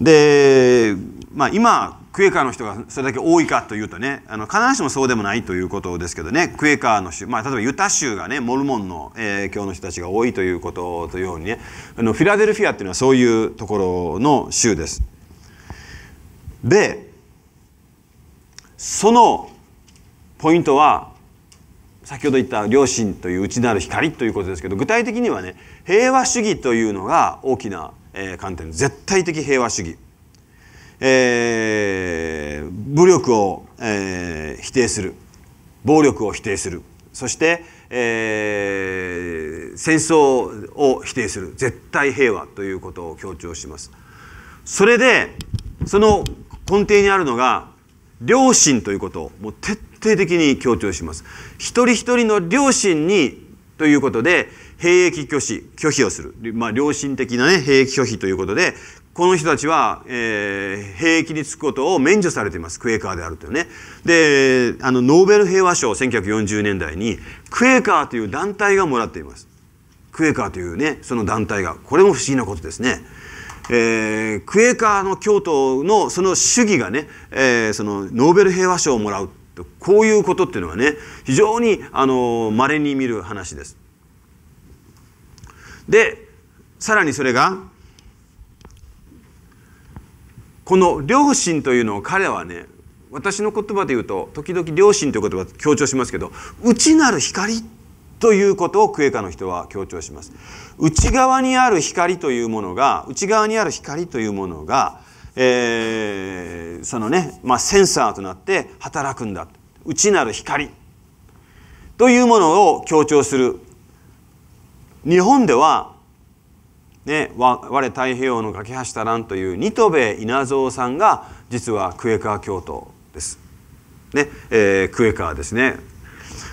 ー、で、まあ、今クエカーの人がそれだけ多いかというとねあの必ずしもそうでもないということですけどねクエカーの州、まあ、例えばユタ州がねモルモンの、えー、教の人たちが多いということというようにねあのフィラデルフィアっていうのはそういうところの州です。でそのポイントは先ほど言った良心という内なる光ということですけど具体的にはね平和主義というのが大きな、観点絶対的平和主義、えー、武力を、えー、否定する暴力を否定するそして、えー、戦争を否定する絶対平和ということを強調します。それでその根底にあるのが良心ということもう徹徹底的に強調します。一人一人の両親にということで、兵役拒否、拒否をする。まあ、良心的なね、兵役拒否ということで、この人たちは、えー、兵役に就くことを免除されています。クエーカーであるというね。で、あの、ノーベル平和賞、1940年代に、クエーカーという団体がもらっています。クエーカーというね、その団体が。これも不思議なことですね。えー、クエーカーの教徒のその主義がね、えー、そのノーベル平和賞をもらうこういうことっていうのはね非常にの、稀に見る話です。でさらにそれがこの良心というのを彼はね私の言葉で言うと時々良心という言葉を強調しますけど内なる光ということをクエカの人は強調します内側にある光というものが内側にある光というものがえー、そのね、まあ、センサーとなって働くんだ内なる光というものを強調する日本では、ね「我太平洋の架け橋たらん」という二戸稲造さんが実はクエカー教徒です。ねえー、クエカーですね。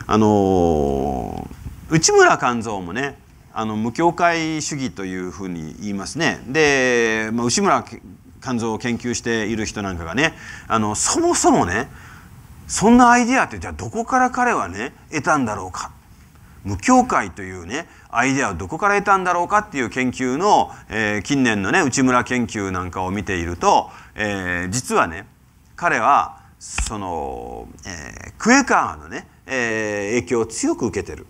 あのー、内村勘三もねあの無教会主義というふうに言いますね。で、まあ、内村肝臓を研究している人なんかがねあのそもそもねそんなアイデアってじゃあどこから彼はね得たんだろうか無教会というねアイデアをどこから得たんだろうかっていう研究の、えー、近年のね内村研究なんかを見ていると、えー、実はね彼はその、えー、クエカーのね、えー、影響を強く受けてる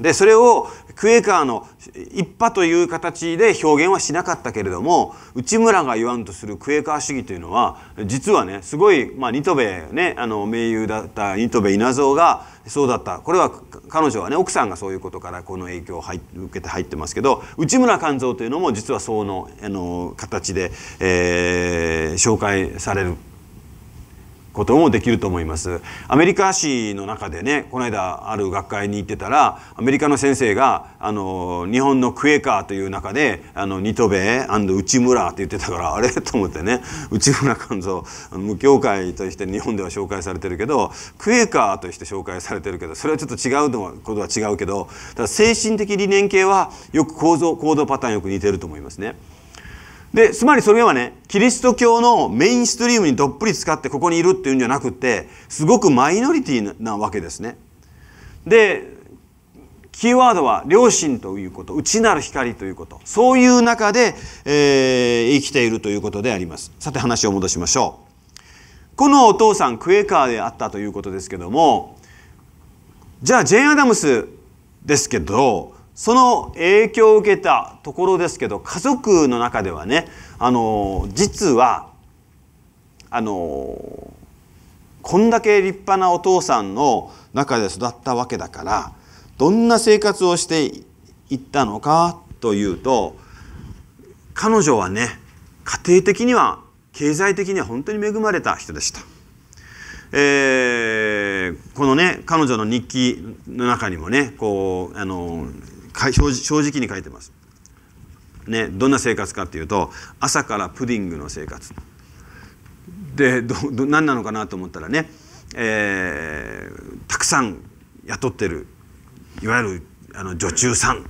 でそれをクエカーの一派という形で表現はしなかったけれども内村が言わんとするクエカー主義というのは実はねすごい、まあ、ニトベねあの盟友だったニトベ稲造がそうだったこれは彼女はね奥さんがそういうことからこの影響を受けて入ってますけど内村勘三というのも実はそのあの形で、えー、紹介されることもできると思います。アメリカ史の中でね、この間ある学会に行ってたら、アメリカの先生が、あの、日本のクエカーという中で、あの、ニトベ内村って言ってたから、あれ と思ってね、内村勘三、無教会として日本では紹介されてるけど、クエカーとして紹介されてるけど、それはちょっと違うとことは違うけど、ただ精神的理念系はよく構造、行動パターンよく似てると思いますね。で、つまりそれはね、キリスト教のメインストリームにどっぷり使ってここにいるっていうんじゃなくて、すごくマイノリティなわけですね。で、キーワードは良心ということ、内なる光ということ、そういう中で、えー、生きているということであります。さて話を戻しましょう。このお父さん、クエカーであったということですけども、じゃあ、ジェーン・アダムスですけど、その影響を受けたところですけど家族の中ではねあの実はあのこんだけ立派なお父さんの中で育ったわけだからどんな生活をしていったのかというと彼女はね家庭的には経済的には本当に恵まれた人でした。えー、このね彼女の日記の中にもねこうあの正直に書いてます。ね、どんな生活かっていうと朝からプディングの生活でどど何なのかなと思ったらね、えー、たくさん雇ってるいわゆるあの女中さん、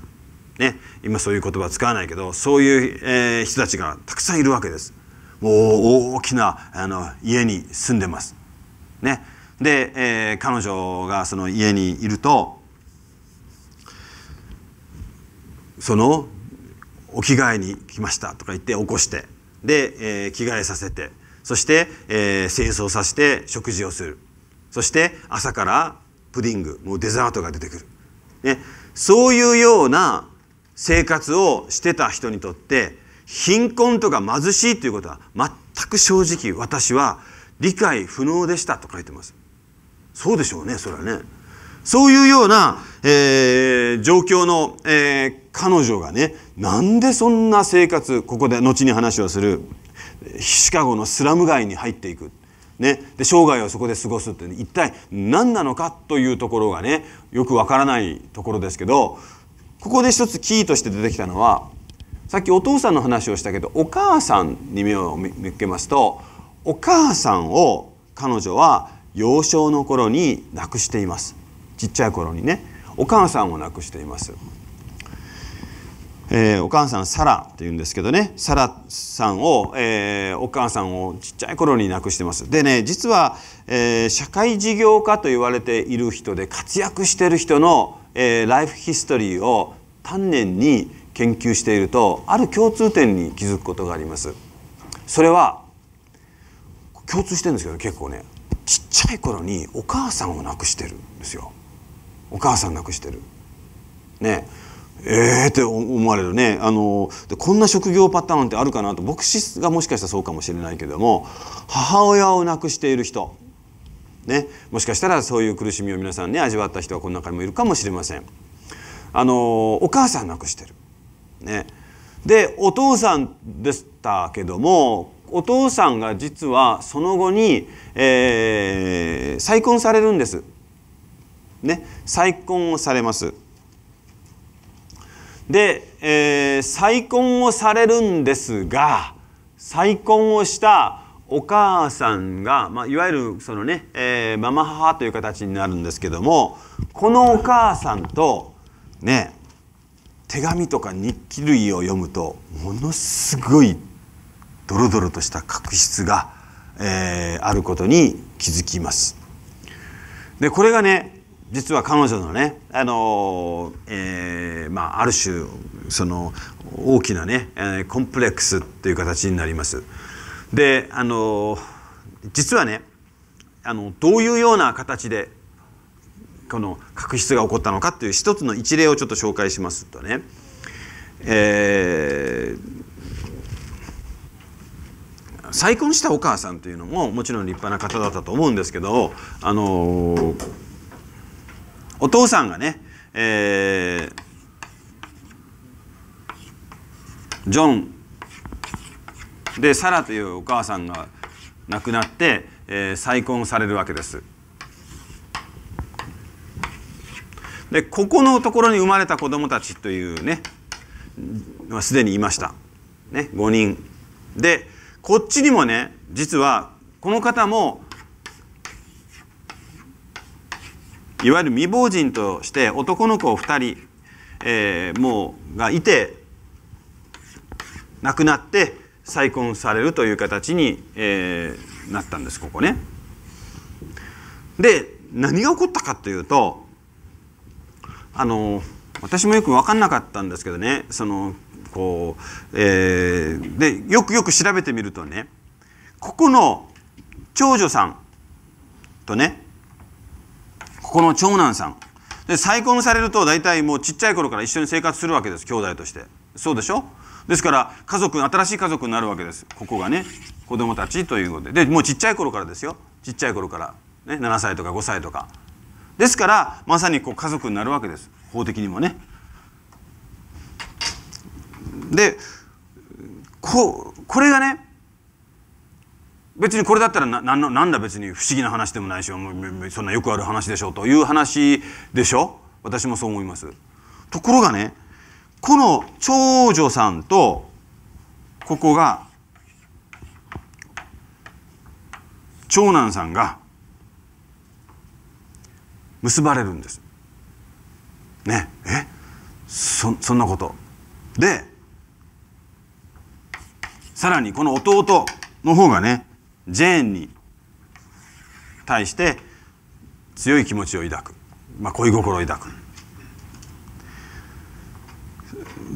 ね、今そういう言葉使わないけどそういう、えー、人たちがたくさんいるわけです。もう大きなあの家に住んでます。ねで、えー、彼女がその家にいるとそのお着替えに来ましたとか言って起こしてで、えー、着替えさせてそして、えー、清掃させて食事をするそして朝からプディングもうデザートが出てくる、ね、そういうような生活をしてた人にとって貧困とか貧しいということは全く正直私は理解不能でしたと書いてます。そうでしょうね、それはね。そういうような、えー、状況の、えー、彼女がね、なんでそんな生活、ここで後に話をする、シカゴのスラム街に入っていく。ね、で生涯をそこで過ごすって、ね、一体何なのかというところがねよくわからないところですけどここで一つキーとして出てきたのはさっきお父さんの話をしたけどお母さんに目を向けますとお母さんを彼女は幼少の頃に亡くしていますちっちゃい頃にねお母さんを亡くしています、えー、お母さんサラって言うんですけどねサラさんを、えー、お母さんをちっちゃい頃に亡くしてますでね実は、えー、社会事業家と言われている人で活躍している人の、えライフヒストリーを丹念に研究しているとある共通点に気づくことがありますそれは共通してるんですけど結構ねちっちゃい頃にお母さんを亡くしてるんですよお母さん亡くしてるねええー、って思われるねあのこんな職業パターンってあるかなと牧師がもしかしたらそうかもしれないけども母親を亡くしている人ね、もしかしたらそういう苦しみを皆さんね味わった人はこの中にもいるかもしれません。あのお母さん亡くしてる、ね、でお父さんでしたけどもお父さんが実はその後に、えー、再婚されるんです。ね、再婚をされます。で、えー、再婚をされるんですが再婚をしたお母さんが、まあ、いわゆるそのね、えー、ママ母という形になるんですけどもこのお母さんとね手紙とか日記類を読むとものすごいドロドロとした角質が、えー、あることに気づきます。でこれがね実は彼女のね、あのえー、まあ、ある種その大きなね、えー、コンプレックスっていう形になります。で、あの実はねあのどういうような形でこの角質が起こったのかという一つの一例をちょっと紹介しますとね、えー、再婚したお母さんというのももちろん立派な方だったと思うんですけど、あのー、お父さんがね、えー、ジョンでサラというお母さんが亡くなって、えー、再婚されるわけです。でここのところに生まれた子供たちというねすでにいました、ね、5人でこっちにもね実はこの方もいわゆる未亡人として男の子2人、えー、もうがいて亡くなって再婚されるという形に、えー、なったんですここね。で何が起こったかというとあの私もよく分かんなかったんですけどねそのこう、えー、でよくよく調べてみるとねここの長女さんとねここの長男さんで再婚されると大体もうちっちゃい頃から一緒に生活するわけです兄弟としてそうでしょですから家族新しい家族になるわけですここがね子供たちということででもうちっちゃい頃からですよちっちゃい頃から、ね、7歳とか5歳とかですからまさにこう家族になるわけです法的にもねでここれがね別にこれだったらなななんだ別に不思議な話でもないしもうそんなよくある話でしょうという話でしょ私もそう思います。ところがねこの長女さんとここが長男さんが結ばれるんです。ねえそそんなこと。でさらにこの弟の方がねジェーンに対して強い気持ちを抱く、まあ、恋心を抱く。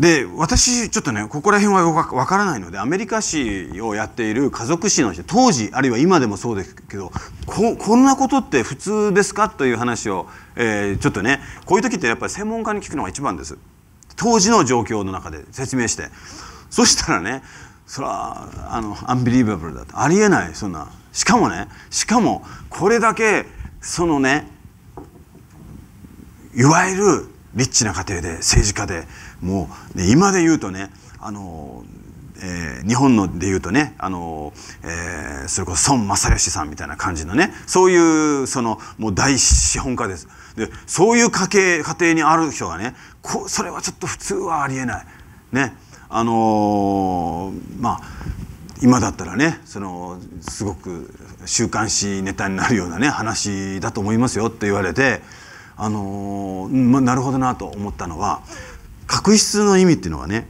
で私ちょっとねここら辺はわからないのでアメリカ史をやっている家族史の人当時あるいは今でもそうですけどここんなことって普通ですかという話を、えー、ちょっとねこういう時ってやっぱり専門家に聞くのが一番です当時の状況の中で説明してそしたらねそれはあのアンビリーバブルだとありえないそんなしかもねしかもこれだけそのねいわゆるリッチな家庭で政治家でもう、ね、今で言うとねあの、えー、日本ので言うとねあの、えー、それこそ孫正義さんみたいな感じのねそういうそのもう大資本家です。でそういう家系家庭にある人がねこそれはちょっと普通はありえない。ね、あのまあ今だったらねそのすごく週刊誌ネタになるようなね話だと思いますよって言われて、あのまあ、なるほどなと思ったのは確執の意味っていうのはね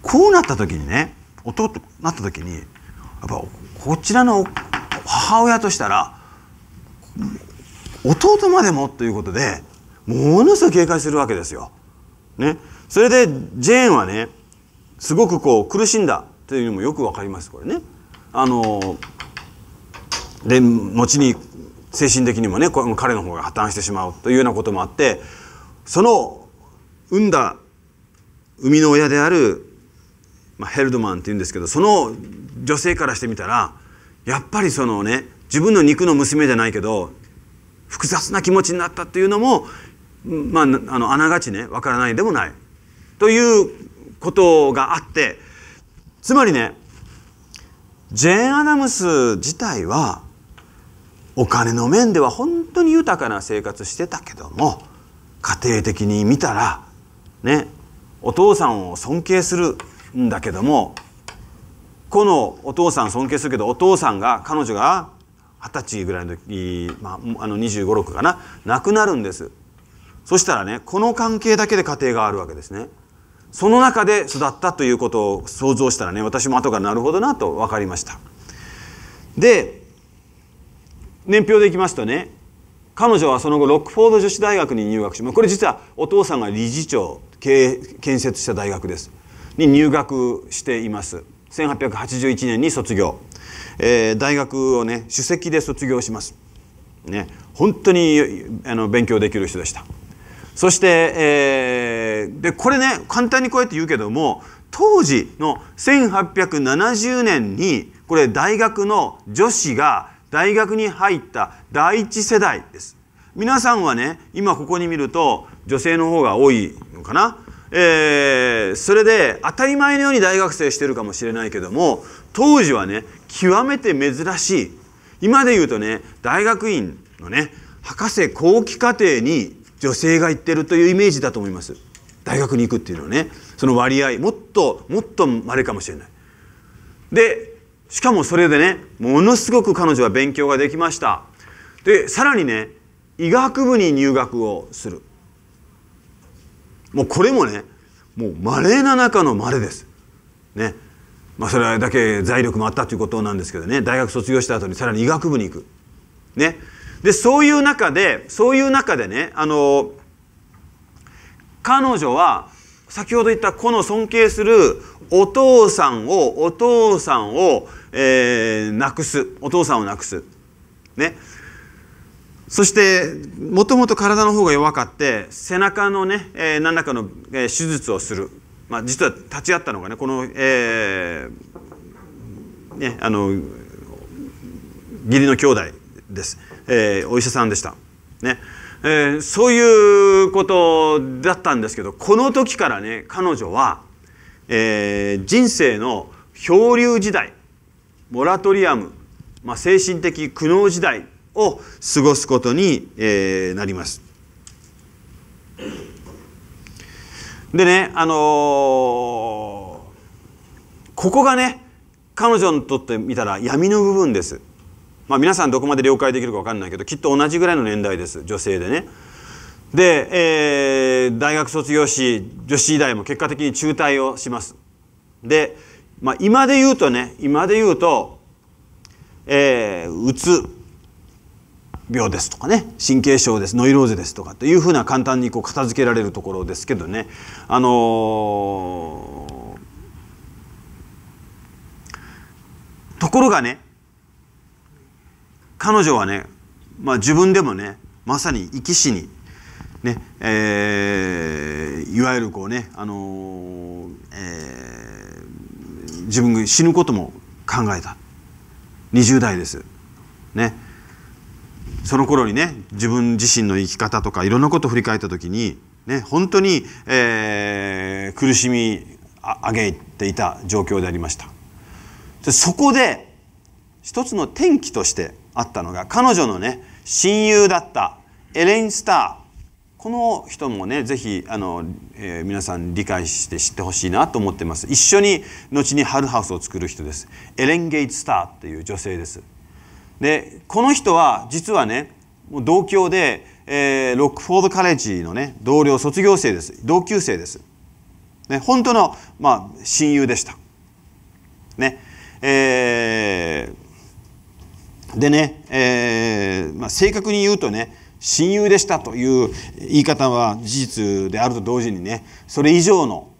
こうなった時にね弟となった時にやっぱこちらの母親としたら弟までもということでものすごい警戒するわけですよ。ね、それでジェーンはねすごくこう苦しんだというのもよくわかりますこれね。あので後に精神的にもね彼の方が破綻してしまうというようなこともあってその産んだ生みの親である、まあ、ヘルドマンっていうんですけどその女性からしてみたらやっぱりそのね自分の肉の娘じゃないけど複雑な気持ちになったっていうのも、まあ、あのあながちねわからないでもないということがあってつまりねジェーン・アダムス自体はお金の面では本当に豊かな生活してたけども家庭的に見たらねお父さんを尊敬するんだけどもこのお父さん尊敬するけどお父さんが彼女が二十歳ぐらいの時、まあ、あの2526かな亡くなるんですそしたらねこの関係だけで家庭があるわけですねその中で育ったということを想像したらね私も後からなるほどなと分かりましたで年表でいきますとね彼女はその後ロックフォード女子大学に入学しこれ実はお父さんが理事長建設した大学ですに入学しています1881年に卒業、えー、大学をね首席で卒業しますね本当にあの勉強できる人でしたそして、えー、でこれね簡単にこうやって言うけども当時の1870年にこれ大学の女子が大学に入った第一世代です。皆さんはね今ここに見ると女性の方が多いのかな。えー、それで当たり前のように大学生してるかもしれないけども当時はね極めて珍しい今で言うとね大学院のね博士後期課程に女性が行ってるというイメージだと思います大学に行くっていうのはねその割合もっともっとまれかもしれないでしかもそれでねものすごく彼女は勉強ができましたでさらにね医学部に入学をするもうこれもねもうれな中のれですねまあそれだけ財力もあったということなんですけどね大学卒業した後にさらに医学部に行くねでそういう中でそういう中でねあの彼女は先ほど言ったこの尊敬するお父さんをお父さんを、えー、なくすお父さんをなくす。ね、そしてもともと体の方が弱かって背中のね、えー、何らかの、えー、手術をする、まあ、実は立ち会ったのがねこの、えー、ねあの義理の兄弟です。えー、お医者さんでした。ねえー、そういうことだったんですけどこの時からね彼女は、えー、人生の漂流時代モラトリアム、まあ、精神的苦悩時代を過ごすことに、えー、なります。でね、あのー、ここがね彼女にとってみたら闇の部分です。まあ、皆さんどこまで了解できるか分かんないけどきっと同じぐらいの年代です女性でね。で、えー、大学卒業し女子医大も結果的に中退をします。で、まあ、今で言うとね今で言うと、えー、うつ病ですとかね神経症ですノイローゼですとかというふうな簡単にこう片付けられるところですけどねあのー、ところがね彼女はね、まあ、自分でもねまさに生き死に、ねえー、いわゆるこうね、あのー、えー、自分が死ぬことも考えた20代です。ね、その頃にね自分自身の生き方とかいろんなことを振り返った時に、ね、本当に、えー、苦しみあげていた状況でありました。でそこで一つの転機としてあったのが、彼女のね、親友だったエレン・スター。この人もね、ぜひ、あの、えー、皆さん理解して知ってほしいなと思ってます。一緒に、後にハルハウスを作る人です。エレン・ゲイツ・スターっていう女性です。で、この人は、実はね、もう同郷で、えー、ロックフォードカレッジのね、同僚、卒業生です。同級生です。ね、本当の、まあ、親友でした。ね。えーでね、えーまあ、正確に言うとね親友でしたという言い方は事実であると同時にねそれ以上の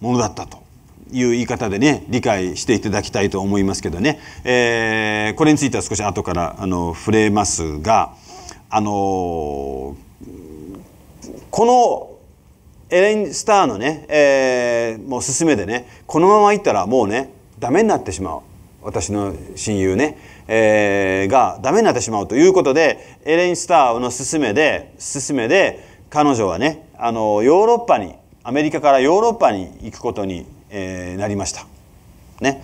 ものだったという言い方でね理解していただきたいと思いますけどね、えー、これについては少し後からあの触れますがあのこのエレン・スターのね、えー、もう勧めでねこのままいったらもうねダメになってしまう私の親友ねえー、がダメになってしまうということで、エレイン・スターの勧めで、勧めで、彼女はね、あの、ヨーロッパに、アメリカからヨーロッパに行くことに、えー、なりました。ね。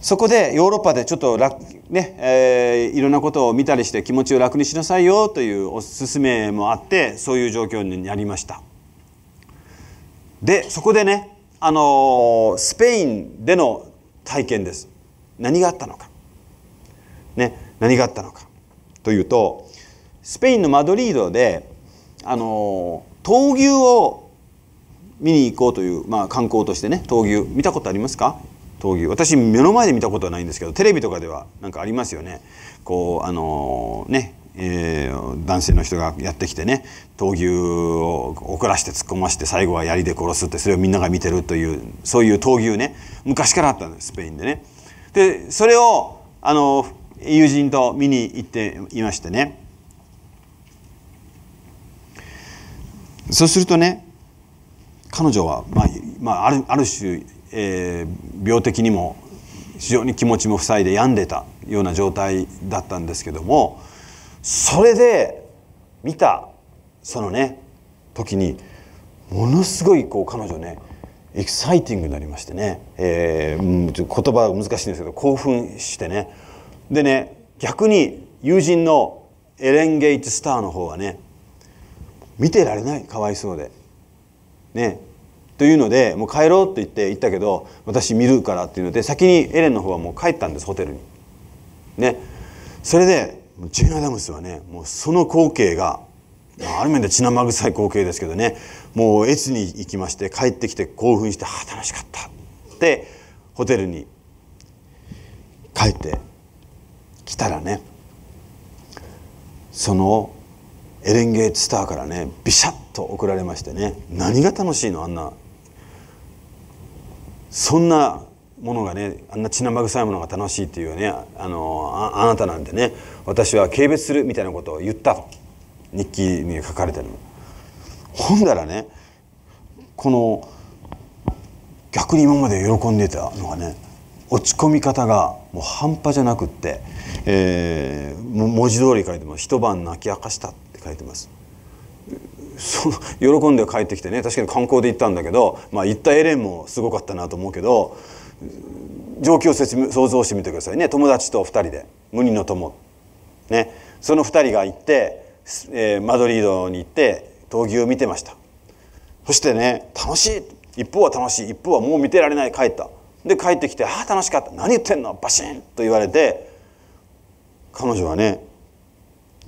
そこでヨーロッパでちょっと楽、ねえー、いろんなことを見たりして気持ちを楽にしなさいよというおすすめもあってそういう状況になりましたでそこでね、あのー、スペインでの体験です何があったのかね、何があったのかというとスペインのマドリードであの闘牛を見に行こうという、まあ、観光としてね闘牛見たことありますか闘牛私目の前で見たことはないんですけどテレビとかではなんかありますよねこうあのねえー、男性の人がやってきてね闘牛を怒らして突っ込まして最後は槍で殺すってそれをみんなが見てるというそういう闘牛ね昔からあったんですスペインでね。でそれをあの友人と見に行っていましてねそうするとね彼女は、まあ、まあ、あるある種、えー、病的にも非常に気持ちも塞いで病んでたような状態だったんですけどもそれで見たそのね時にものすごいこう彼女ねエキサイティングになりましてね、えー、言葉は難しいんですけど興奮してねでね逆に友人のエレン・ゲイツ・スターの方はね見てられないかわいそうでねというのでもう帰ろうって言って行ったけど私見るからっていうので先にエレンの方はもう帰ったんですホテルに。ねそれでジェイ・アダムスはねもうその光景がある面で血生臭い光景ですけどねもうエツに行きまして帰ってきて興奮して「ああ楽しかった」ってホテルに帰って来たらねそのエレンゲーツスターからねビシャッと送られましてね何が楽しいのあんなそんなものがねあんな血生臭いものが楽しいっていうねあのああなたなんてね私は軽蔑するみたいなことを言ったと日記に書かれてるほんだらねこの逆に今まで喜んでたのがね落ち込み方がもう半端じゃなくって、えー、文字通り書いてます一晩泣き明かしたって書いてますその喜んで帰ってきてね確かに観光で行ったんだけど、まあ、行ったエレンもすごかったなと思うけど状況を説明想像してみてくださいね友達と2人で無二の友、ね、その2人が行って、えー、マドリードに行って闘牛を見てましたそしてね楽しい一方は楽しい一方はもう見てられない帰ったで帰ってきて「ああ楽しかった何言ってんのバシン!」と言われて彼女はね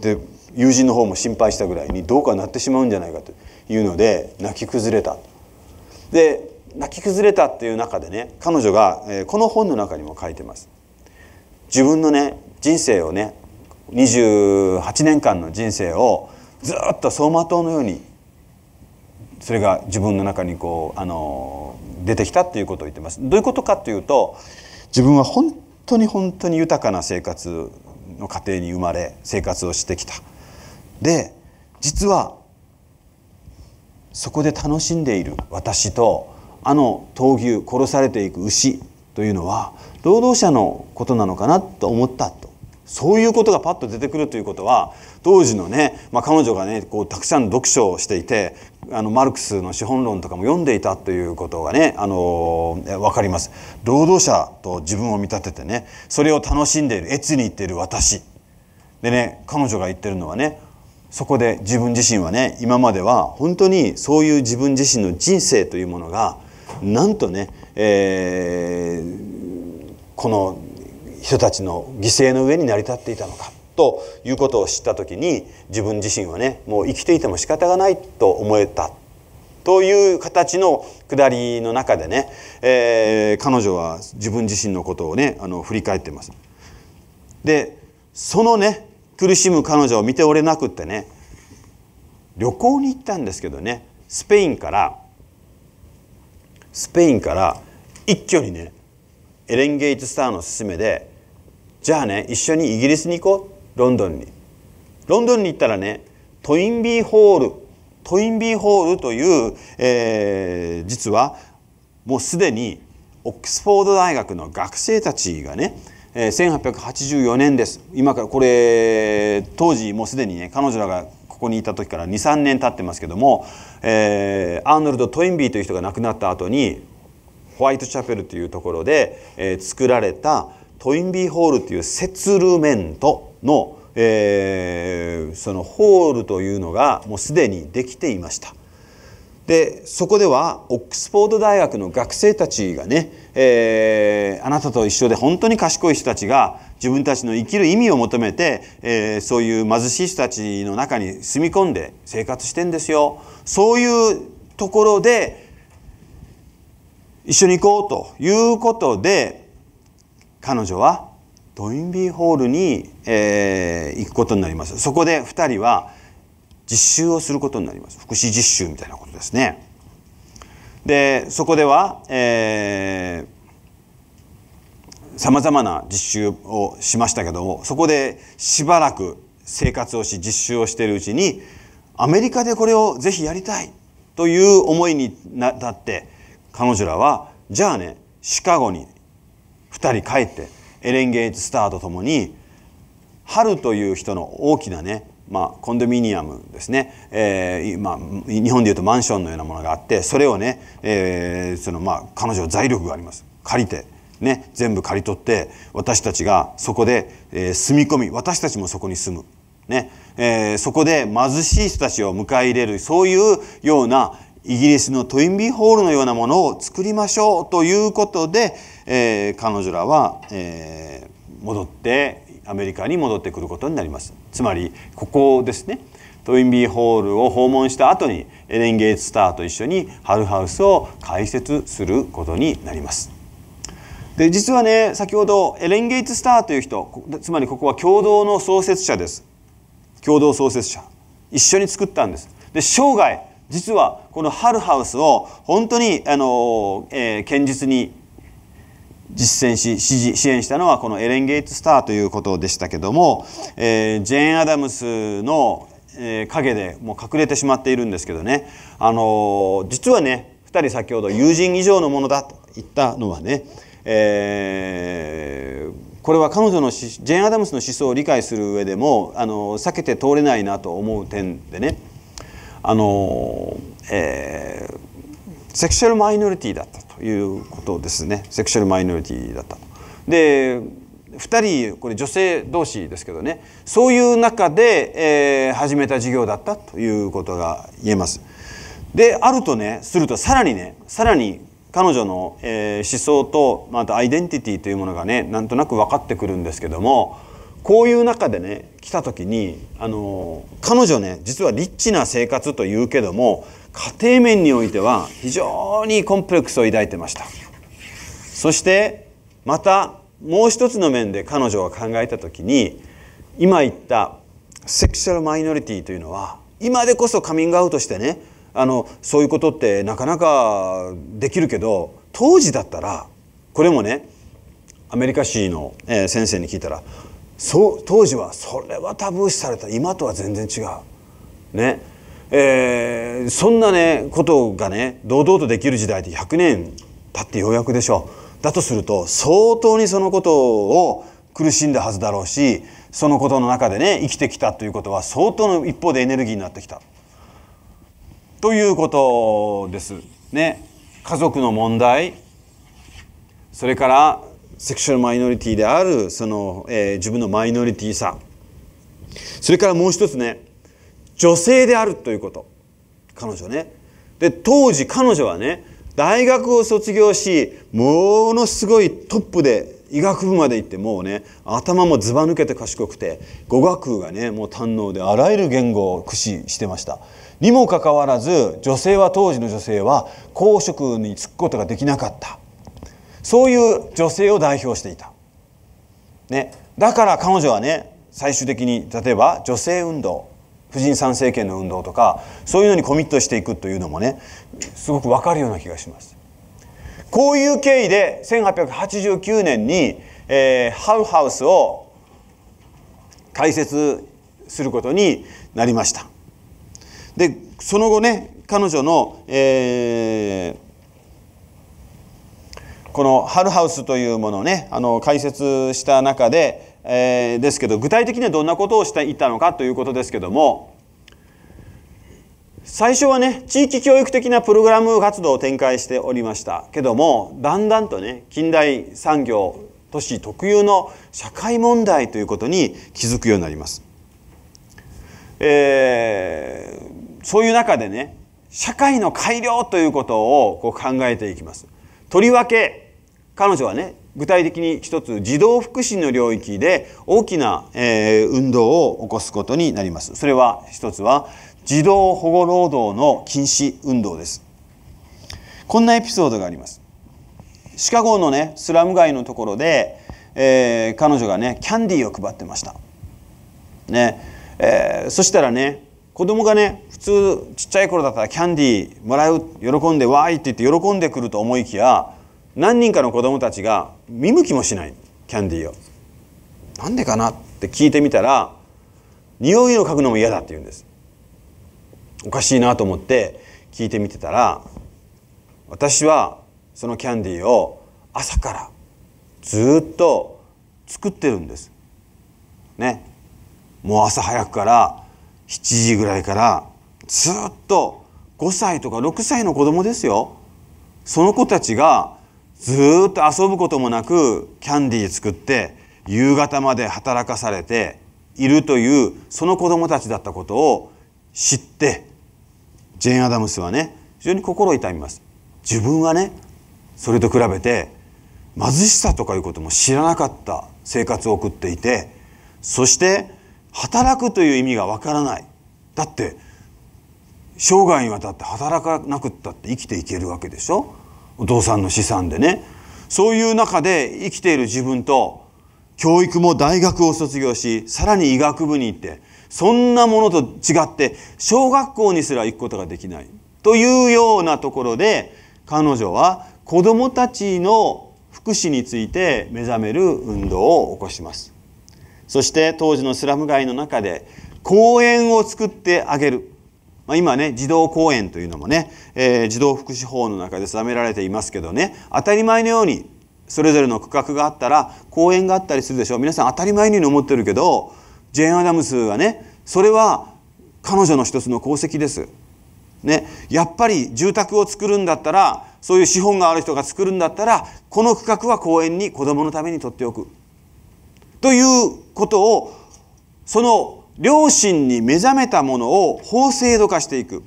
で友人の方も心配したぐらいにどうかなってしまうんじゃないかというので泣き崩れた。で泣き崩れたっていう中でね彼女が、えこの本の中にも書いてます。自分のね人生をね28年間の人生をずっと走馬灯のようにそれが自分の中にこうあの出てきたっていうことを言ってます。どういうことかというと自分は本当に本当に豊かな生活の家庭に生まれ生活をしてきた。で実はそこで楽しんでいる私とあの闘牛殺されていく牛というのは労働者のことなのかなと思ったとそういうことがパッと出てくるということは当時のね、まあ、彼女がねこうたくさん読書をしていてあのマルクスの資本論とかも読んでいたということがね、あのー、分かります労働者と自分を見立ててねそれを楽しんでいる越に行っている私でね彼女が言ってるのはねそこで自分自身はね今までは本当にそういう自分自身の人生というものがなんとね、えー、この人たちの犠牲の上に成り立っていたのかということを知った時に自分自身はねもう生きていても仕方がないと思えたという形のくだりの中でね、えー、彼女は自分自身のことをねあの振り返ってます。でそのね苦しむ彼女を見ておれなくってね旅行に行ったんですけどねスペインからスペインから一挙にねエレン・ゲイツ・スターの勧めでじゃあね一緒にイギリスに行こうロンドンにロンドンに行ったらねトインビーホールトインビーホールという、えー、実はもうすでにオックスフォード大学の学生たちがね1884年です今からこれ当時もうすでにね彼女らがここにいた時から23年経ってますけども、えー、アーノルド・トインビーという人が亡くなった後にホワイトチャペルというところで、えー、作られたトインビーホールというセツルメントの、えー、そのホールというのがもうすでにできていました。でそこではオックスフォード大学の学生たちがね、えー、あなたと一緒で本当に賢い人たちが自分たちの生きる意味を求めて、えー、そういう貧しい人たちの中に住み込んで生活してんですよ。そういうところで一緒に行こうということで彼女はドインビーホールに、えー、行くことになります。そこで2人は実習をすることになります。福祉実習みたいなことですね。で、そこでは、えまざまな実習をしましたけども、そこでしばらく生活をし、実習をしているうちに、アメリカでこれをぜひやりたいという思いになって、彼女らは、じゃあね、シカゴに2人帰ってエレン・ゲイツ・スターと共にハルという人の大きなねまあ、コンドミニアムですね、えーまあ、日本でいうとマンションのようなものがあってそれをね、えーそのまあ、彼女は財力があります借りて、ね、全部借り取って私たちがそこで、えー、住み込み私たちもそこに住む、ねえー、そこで貧しい人たちを迎え入れるそういうような、イギリスのトインビーホールのようなものを作りましょうということで、えー、彼女らは、えー、戻ってアメリカに戻ってくることになりますつまりここですねトインビーホールを訪問した後にエレン・ゲイツ・スターと一緒にハルハウスを開設することになります。で実はね先ほどエレン・ゲイツ・スターという人つまりここは共同の創設者です共同創設者一緒に作ったんですで生涯実はこのハルハウスを本当にあの、えー、堅実に実践し支援したのはこのエレン・ゲイツ・スターということでしたけども、えー、ジェーン・アダムスの、えー、影でもう隠れてしまっているんですけどね、あのー、実はね2人先ほど友人以上のものだと言ったのはね、えー、これは彼女のジェーン・アダムスの思想を理解する上でも、あの避けて通れないなと思う点でねあの、えー、セクシャルマイノリティだったということですねセクシャルマイノリティだったで2人これ女性同士ですけどねそういう中で、えー、始めた事業だったということが言えます。であるとねするとさらにねさらに彼女の、えー、思想とまたアイデンティティというものがねなんとなく分かってくるんですけどもこういう中でね来た時にあの彼女ね実はリッチな生活というけども家庭面においては非常にコンプレックスを抱いてましたそしてまたもう一つの面で彼女が考えた時に今言ったセクシャルマイノリティというのは今でこそカミングアウトしてねあのそういうことってなかなかできるけど当時だったらこれもねアメリカ史の先生に聞いたらそう当時はそれはタブー視された今とは全然違うねえー、そんなねことがね堂々とできる時代で100年経ってようやくでしょうだとすると相当にそのことを苦しんだはずだろうしそのことの中でね生きてきたということは相当の一方でエネルギーになってきたということですね家族の問題それからセクシュアルマイノリティであるその、えー、自分のマイノリティさそれからもう一つね女性であるということ彼女ねで当時彼女はね大学を卒業しものすごいトップで医学部まで行ってもうね頭もずば抜けて賢くて語学がねもう堪能であらゆる言語を駆使してましたにもかかわらず女性は当時の女性は公職に就くことができなかったそういう女性を代表していた。ね、だから彼女はね最終的に例えば女性運動婦人参政権の運動とかそういうのにコミットしていくというのもねすごくわかるような気がします。こういう経緯で1889年に、えー、ハウハウスを開設することになりました。でその後ね彼女の、えーこのハルハウスというものをね、あの、解説した中で、えー、ですけど、具体的にはどんなことをしていったのかということですけども、最初はね、地域教育的なプログラム活動を展開しておりましたけども、だんだんとね、近代産業、都市特有の社会問題ということに気づくようになります。えー、そういう中でね、社会の改良ということをこう考えていきます。とりわけ、彼女はね、具体的に一つ児童福祉の領域で大きな、えー、運動を起こすことになります。それは一つは児童保護労働の禁止運動です。こんなエピソードがあります。シカゴのね、スラム街のところで、えー、彼女がね、キャンディーを配ってました。ね、えー、そしたらね、子供がね、普通ちっちゃい頃だったらキャンディーもらう、喜んで、わーいって言って喜んでくると思いきや、何人かの子供たちが見向きもしないキャンディーをなんでかなって聞いてみたら匂いを嗅ぐのも嫌だって言うんですおかしいなと思って聞いてみてたら私はそのキャンディーを朝からずっと作ってるんですねもう朝早くから7時ぐらいからずっと5歳とか6歳の子供ですよその子たちがずっと遊ぶこともなくキャンディー作って夕方まで働かされているというその子供たちだったことを知ってジェーン・アダムスはね非常に心痛みます自分はねそれと比べて貧しさとかいうことも知らなかった生活を送っていてそして働くという意味がわからないだって生涯にわたって働かなくったって生きていけるわけでしょお父さんの資産でねそういう中で生きている自分と教育も大学を卒業しさらに医学部に行ってそんなものと違って小学校にすら行くことができないというようなところで彼女は子どもたちの福祉について目覚める運動を起こしますそして当時のスラム街の中で公園を作ってあげるまあ、今ね、児童公園というのもね、えー、児童福祉法の中で定められていますけどね、当たり前のように、それぞれの区画があったら、公園があったりするでしょう。皆さん当たり前のように思ってるけど、ジェーン・アダムスはね、それは彼女の一つの功績です。ね、やっぱり住宅を作るんだったらそういう資本がある人が作るんだったらこの区画は公園に子どものために取っておくということをその両親に目覚めたものを法制度化していく。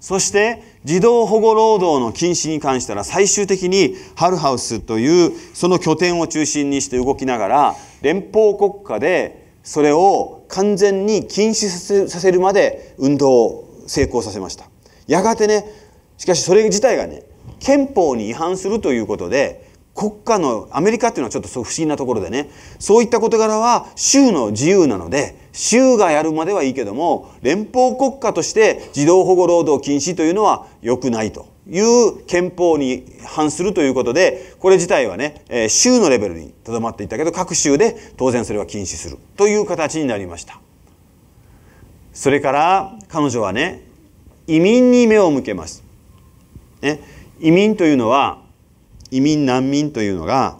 そして児童保護労働の禁止に関したら最終的にハルハウスというその拠点を中心にして動きながら連邦国家でそれを完全に禁止させるまで運動を成功させました。やがてね、しかしそれ自体がね、憲法に違反するということで国家のアメリカっていうのはちょっと不思議なところでねそういった事柄は州の自由なので州がやるまではいいけども、連邦国家として児童保護労働禁止というのは良くないという憲法に反するということで、これ自体はね、え州のレベルにとどまっていたけど、各州で当然それは禁止するという形になりました。それから彼女はね、移民に目を向けます。ね、移民というのは、移民難民というのが、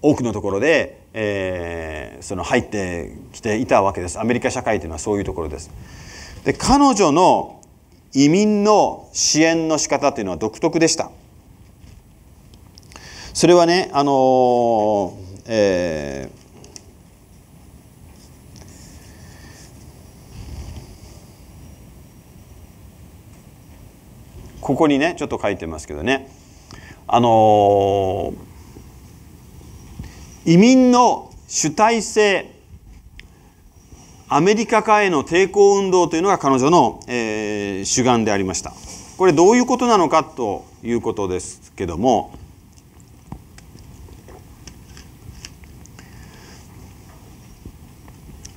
多くのところでえー、その入ってきていたわけですアメリカ社会というのはそういうところですで彼女の移民の支援の仕方というのは独特でしたそれはねあのー、えーここにねちょっと書いてますけどねあのー移民の主体性アメリカ化への抵抗運動というのが彼女の、えー、主眼でありましたこれどういうことなのかということですけども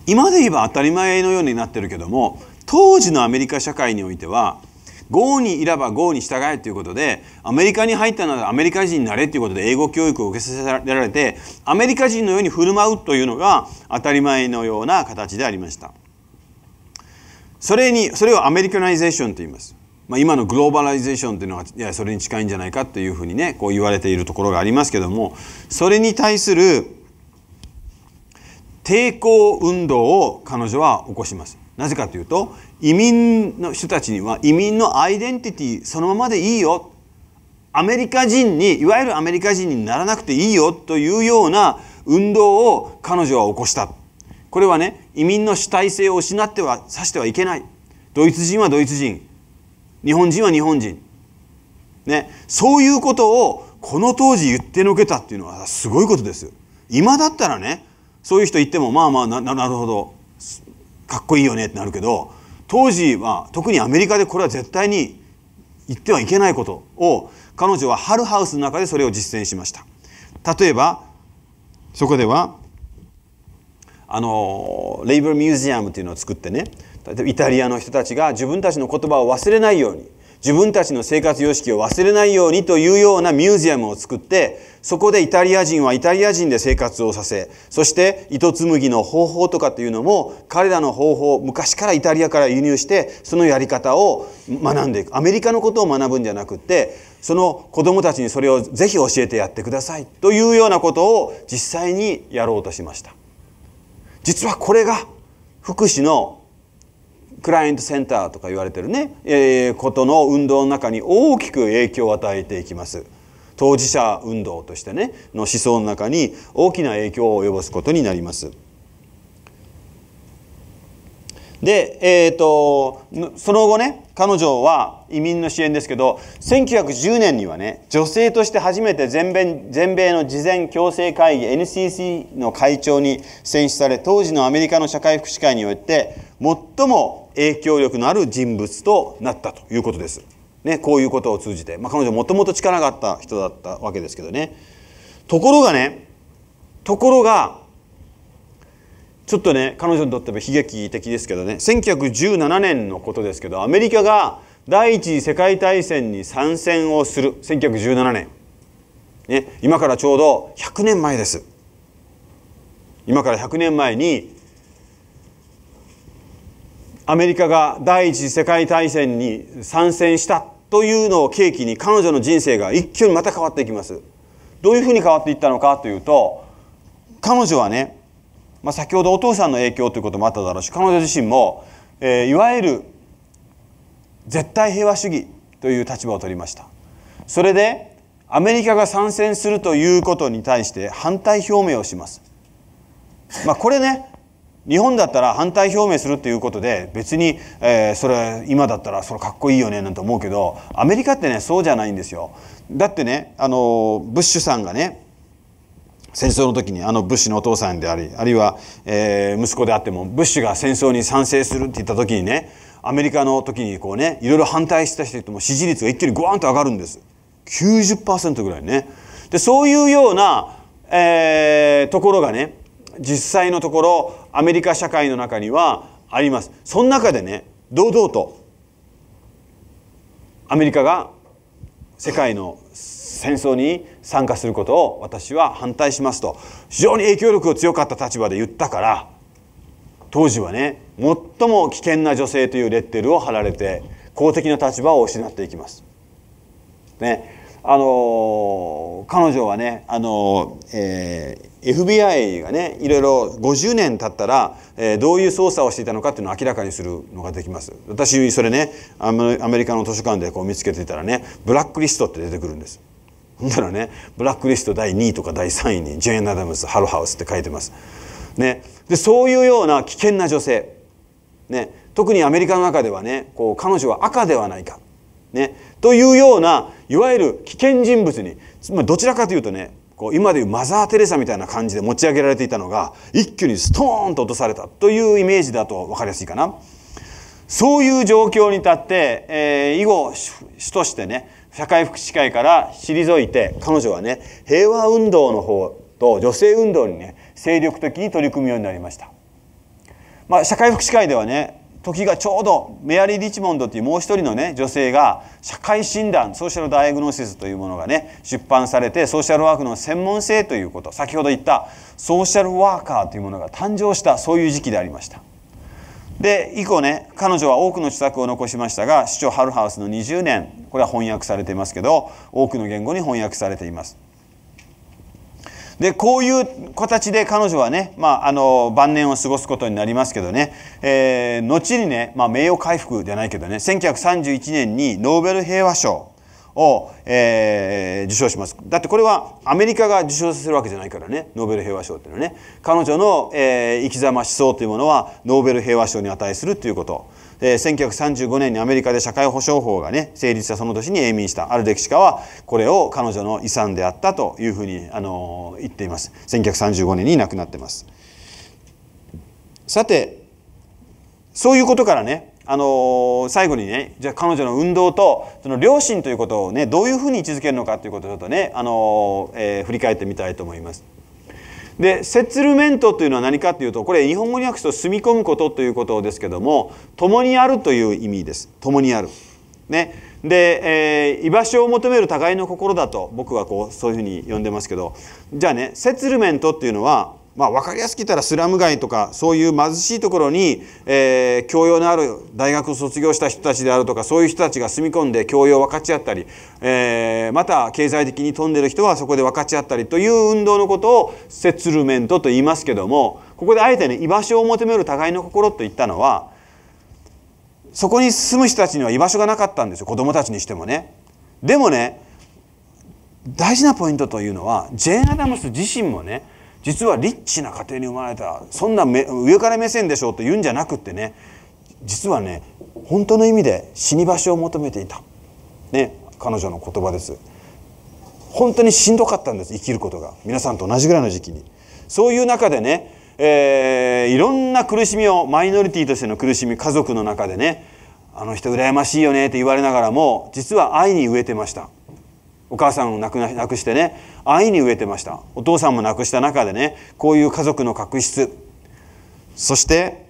今で言えば当たり前のようになってるけども当時のアメリカ社会においては郷にいれば郷に従えということでアメリカに入ったならアメリカ人になれということで英語教育を受けさせられてアメリカ人のように振る舞うというのが当たり前のような形でありましたそれにそれをアメリカナイゼーションと言います、まあ、今のグローバライゼーションというのはいやそれに近いんじゃないかというふうにねこう言われているところがありますけどもそれに対する抵抗運動を彼女は起こしますなぜかというと移民の人たちには移民のアイデンティティそのままでいいよアメリカ人にいわゆるアメリカ人にならなくていいよというような運動を彼女は起こしたこれはね移民の主体性を失ってはさしてはいけないドイツ人はドイツ人日本人は日本人、ね、そういうことをこの当時言ってのけたっていうのはすごいことです今だったらねそういう人言ってもまあまあななるほどかっこいいよねってなるけど当時は特にアメリカでこれは絶対に言ってはいけないことを彼女はハルハウスの中でそれを実践しました例えばそこではあのレイブル・ミュージアムっていうのを作ってねイタリアの人たちが自分たちの言葉を忘れないように自分たちの生活様式を忘れないようにというようなミュージアムを作ってそこでイタリア人はイタリア人で生活をさせそして糸紡ぎの方法とかというのも彼らの方法昔からイタリアから輸入してそのやり方を学んでいくアメリカのことを学ぶんじゃなくってその子どもたちにそれをぜひ教えてやってくださいというようなことを実際にやろうとしました実はこれが福祉のクライアントセンターとか言われてるね、えー、ことの運動の中に大きく影響を与えていきます。当事者運動としてねの思想の中に大きな影響を及ぼすことになります。で、えーと、その後ね彼女は移民の支援ですけど1910年にはね女性として初めて全米全米の事前共生会議 NCC の会長に選出され当時のアメリカの社会福祉会において最も影響力のある人物となったということです。ね、こういうことを通じて、まあ、彼女もともと力があった人だったわけですけどねところがねところがちょっとね彼女にとっては悲劇的ですけどね1917年のことですけどアメリカが第一次世界大戦に参戦をする1917年、ね、今からちょうど100年前です今から100年前にアメリカが第一次世界大戦に参戦したというのを契機に彼女の人生が一挙にまた変わっていきます。どういうふうに変わっていったのかというと彼女はね、まあ、先ほどお父さんの影響ということもあっただろうし彼女自身も、えー、いわゆる絶対平和主義という立場を取りました。それでアメリカが参戦するということに対して反対表明をします。まあ、これね日本だったら反対表明するっていうことで別に、えー、それ今だったらそれかっこいいよねなんて思うけどアメリカってねそうじゃないんですよ。だってねあのブッシュさんがね戦争の時にあのブッシュのお父さんでありあるいは、えー、息子であってもブッシュが戦争に賛成するって言った時にねアメリカの時にこうねいろいろ反対した人とも支持率が一気にグワんンと上がるんです90%ぐらいねでそういうような、えー、ところがね実際のところアメリカ社会の中にはありますその中でね堂々とアメリカが世界の戦争に参加することを私は反対しますと非常に影響力を強かった立場で言ったから当時はね最も危険な女性というレッテルを貼られて公的な立場を失っていきます。ね、あの彼女はね、あのえー、FBI がねいろいろ50年経ったら、えー、どういう捜査をしていたのかっていうのを明らかにするのができます私それねアメリカの図書館でこう見つけてたらねブラックリストって出てくるんですだからねブラックリスト第2位とか第3位にジェーン・アダムスハロハウスって書いてます、ね、でそういうような危険な女性、ね、特にアメリカの中ではねこう彼女は赤ではないか、ね、というようないわゆる危険人物にどちらかというとねこう今でいうマザー・テレサみたいな感じで持ち上げられていたのが一挙にストーンと落とされたというイメージだと分かりやすいかな。そういう状況に立って、えー、以後主としてね社会福祉会から退いて彼女はね平和運動の方と女性運動にね精力的に取り組むようになりました。まあ、社会福祉会ではね時がちょうどメアリー・リチモンドっていうもう一人のね女性が社会診断ソーシャルダイアグノシスというものがね出版されてソーシャルワークの専門性ということ先ほど言ったソーシャルワーカーというものが誕生したそういう時期でありましたで以降ね彼女は多くの著作を残しましたが市長ハルハウスの20年これは翻訳されていますけど多くの言語に翻訳されていますで、こういう形で彼女はね、まあ、あの、晩年を過ごすことになりますけどね、えー、後にね、まあ、名誉回復じゃないけどね、1931年にノーベル平和賞を、えー、受賞します。だってこれはアメリカが受賞させるわけじゃないからね、ノーベル平和賞っていうのはね。彼女の、えー、生き様思想というものはノーベル平和賞に値するということ。1935年にアメリカで社会保障法がね、成立したその年に永眠した。ある歴史家は、これを彼女の遺産であったというふうに、あの言っています。1935年に亡くなってます。さて、そういうことからね、あの最後にね、じゃあ彼女の運動と、その両親ということをね、どういうふうに位置づけるのかということをちょっとね、あのえー、振り返ってみたいと思います。でセツルメントというのは何かというとこれ日本語に訳すと住み込むことということですけども共にあるという意味です共にある。ね、で、えー、居場所を求める互いの心だと僕はこうそういうふうに呼んでますけどじゃあねセツルメントっていうのはまあ、分かりやすく言ったらスラム街とかそういう貧しいところに、えー、教養のある大学を卒業した人たちであるとかそういう人たちが住み込んで教養を分かち合ったり、えー、また経済的に富んでる人はそこで分かち合ったりという運動のことをセツルメントと言いますけどもここであえてね居場所を求める互いの心と言ったのはそこに住む人たちには居場所がなかったんですよ子供たちにしてもね。でもね大事なポイントというのはジェーン・アダムス自身もね実はリッチな家庭に生まれたそんな上から目線でしょうと言うんじゃなくってね実はね本当の意味で死に場所を求めていた、ね、彼女の言葉です本当にしんどかったんです生きることが皆さんと同じぐらいの時期にそういう中でね、えー、いろんな苦しみをマイノリティとしての苦しみ家族の中でねあの人羨ましいよねって言われながらも実は愛に飢えてましたお母さんを亡く亡くしてね愛に飢えてましたお父さんも亡くした中でねこういう家族の確執そして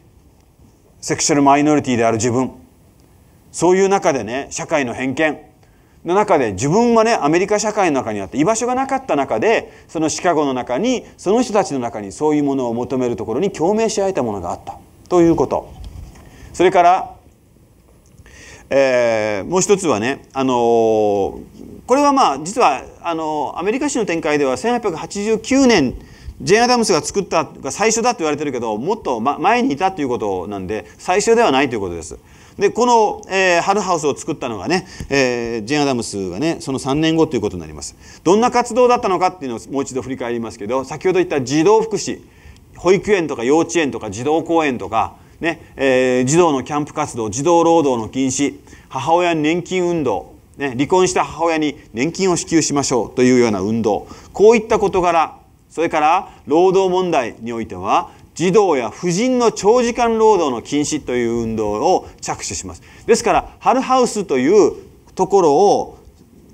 セクシャルマイノリティである自分そういう中でね社会の偏見の中で自分はねアメリカ社会の中にあって居場所がなかった中でそのシカゴの中にその人たちの中にそういうものを求めるところに共鳴し合えたものがあったということそれからえー、もう一つはね、あのー、これはまあ実はあのー、アメリカ史の展開では1889年ジェーン・アダムスが作ったが最初だと言われてるけどもっと、ま、前にいたということなんで最初ではないということです。でこの、えー、ハルハウスを作ったのがね、えー、ジェーン・アダムスがねその3年後ということになります。どんな活動だったのかっていうのをもう一度振り返りますけど先ほど言った児童福祉保育園とか幼稚園とか児童公園とかねえー、児童のキャンプ活動児童労働の禁止母親年金運動、ね、離婚した母親に年金を支給しましょうというような運動こういった事柄それから労働問題においては児童や婦人の長時間労働の禁止という運動を着手しますですからハルハウスというところを、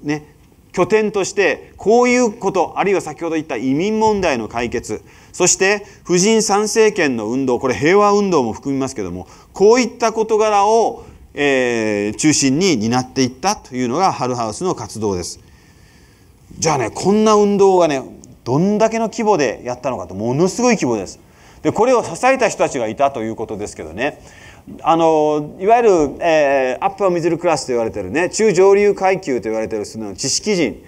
ね、拠点としてこういうことあるいは先ほど言った移民問題の解決そして婦人参政権の運動これ平和運動も含みますけどもこういった事柄を、えー、中心に担っていったというのがハルハウスの活動です。じゃあねこんな運動がねどんだけの規模でやったのかとものすごい規模です。でこれを支えた人たちがいたということですけどねあのいわゆる、えー、アッパーミズルクラスと言われてるね中上流階級と言われてるその知識人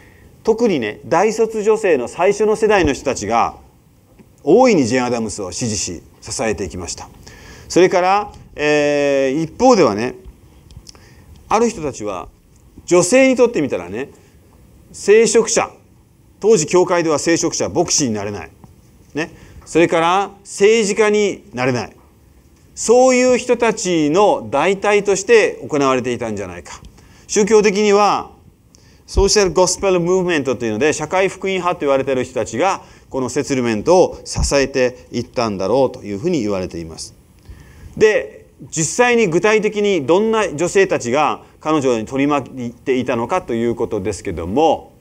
特にね大卒女性の最初の世代の人たちが大いにジェーン・アダムスを支持し支えていきましたそれから、えー、一方ではねある人たちは女性にとってみたらね聖職者当時教会では聖職者牧師になれない、ね、それから政治家になれないそういう人たちの代替として行われていたんじゃないか宗教的にはソーシャル・ゴスペル・ムーブメントというので社会福音派と言われている人たちがこのセツ面メを支えていったんだろうというふうに言われています。で実際に具体的にどんな女性たちが彼女に取り巻いていたのかということですけども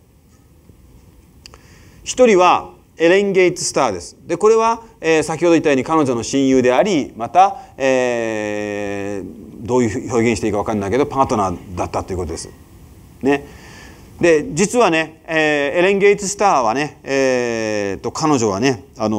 一人はエレン・ゲイツ・スターです。でこれは、えー、先ほど言ったように彼女の親友でありまた、えー、どういう表現していいか分かんないけどパートナーだったということです。ね、で実はね、えー、エレン・ゲイツ・スターはね、えーと、彼女はね、あの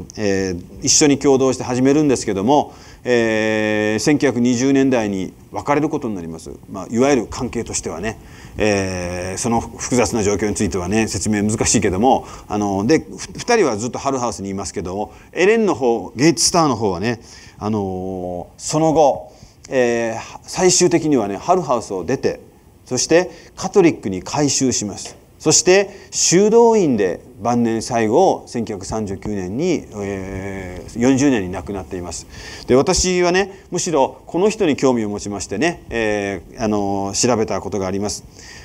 ー、えー、一緒に共同して始めるんですけども、えー、1920年代に別れることになります、まあ、いわゆる関係としてはね、えー、その複雑な状況についてはね説明難しいけどもあのー、で2人はずっとハルハウスにいますけどもエレンの方ゲイツ・スターの方はね、あのその後、え最終的にはねハルハウスを出て。そしてカトリックに改宗しますそして修道院で晩年最後1939年に、えー、40年に亡くなっていますで私はねむしろこの人に興味を持ちましてね、えー、あの調べたことがあります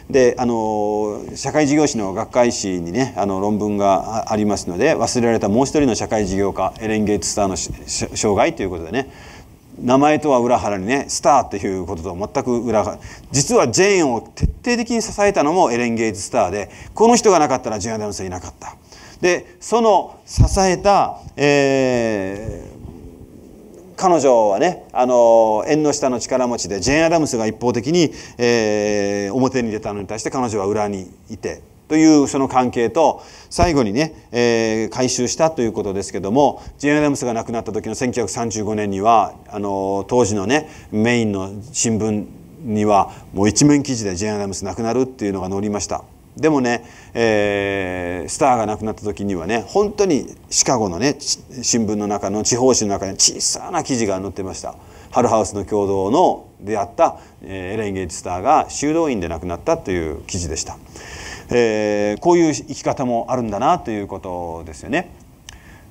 であの社会事業士の学会誌にねあの論文がありますので忘れられたもう一人の社会事業家エレン・ゲイツスターの生涯ということでね名前とは裏腹にねスターっていうことと全く裏腹実はジェーンを徹底的に支えたのもエレン・ゲイズ・スターでこの人がなかったらジュアダムスはいなかったでその支えた、えー、彼女はねあの縁の下の力持ちでジェーン・アダムスが一方的に、えー、表に出たのに対して彼女は裏にいてというその関係と最後にね、えー、回収したということですけどもジェン・アダムスが亡くなった時の1935年にはあの当時のねメインの新聞にはもう一面記事でジェン・アダムス亡くなるっていうのが載りました。でもね、えー、スターが亡くなった時にはね本当にシカゴのね新聞の中の地方紙の中に小さな記事が載ってました。ハルハウスの共同の出会った、えー、エレン・ゲイツスターが修道院で亡くなったという記事でした。えー、こういう生き方もあるんだなということですよね。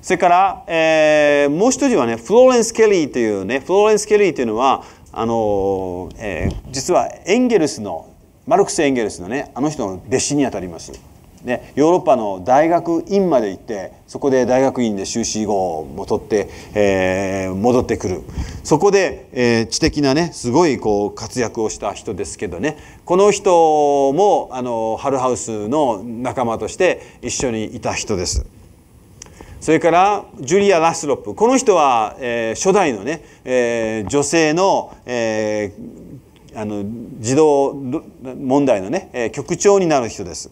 それから、えー、もう一人はね、フローレンス・ケリーというね、フローレンス・ケリーというのは、あの、えー、実はエンゲルスの、マルクス・エンゲルスのね、あの人の弟子にあたります。ね、ヨーロッパの大学院まで行ってそこで大学院で修士号も取って、えー、戻ってくるそこで、えー、知的なねすごいこう活躍をした人ですけどねこの人もあのハルハウスの仲間として一緒にいた人です。それからジュリア・ラスロップこの人は、えー、初代のね、えー、女性の、えー、あの児童問題のね局長になる人です。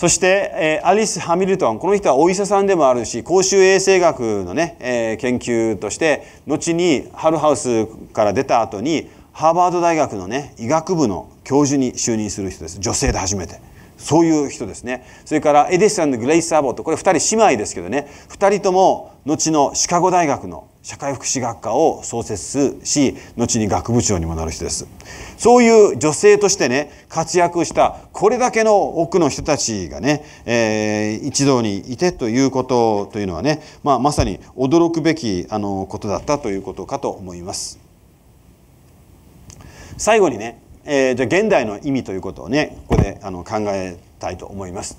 そして、えー、アリス・ハミルトン。この人はお医者さんでもあるし、公衆衛生学のね、えー、研究として、後にハルハウスから出た後に、ハーバード大学のね、医学部の教授に就任する人です。女性で初めて。そういう人ですね。それからエディスンとグレイス・アボット、これ2人姉妹ですけどね、2人とも後のシカゴ大学の社会福祉学科を創設し、後に学部長にもなる人です。そういう女性としてね、活躍したこれだけの多くの人たちがね、えー、一堂にいてということというのはね、まあ、まさに驚くべきあのことだったということかと思います。最後にね、えー、じゃあ現代の意味ということをねここであの考えたいと思います。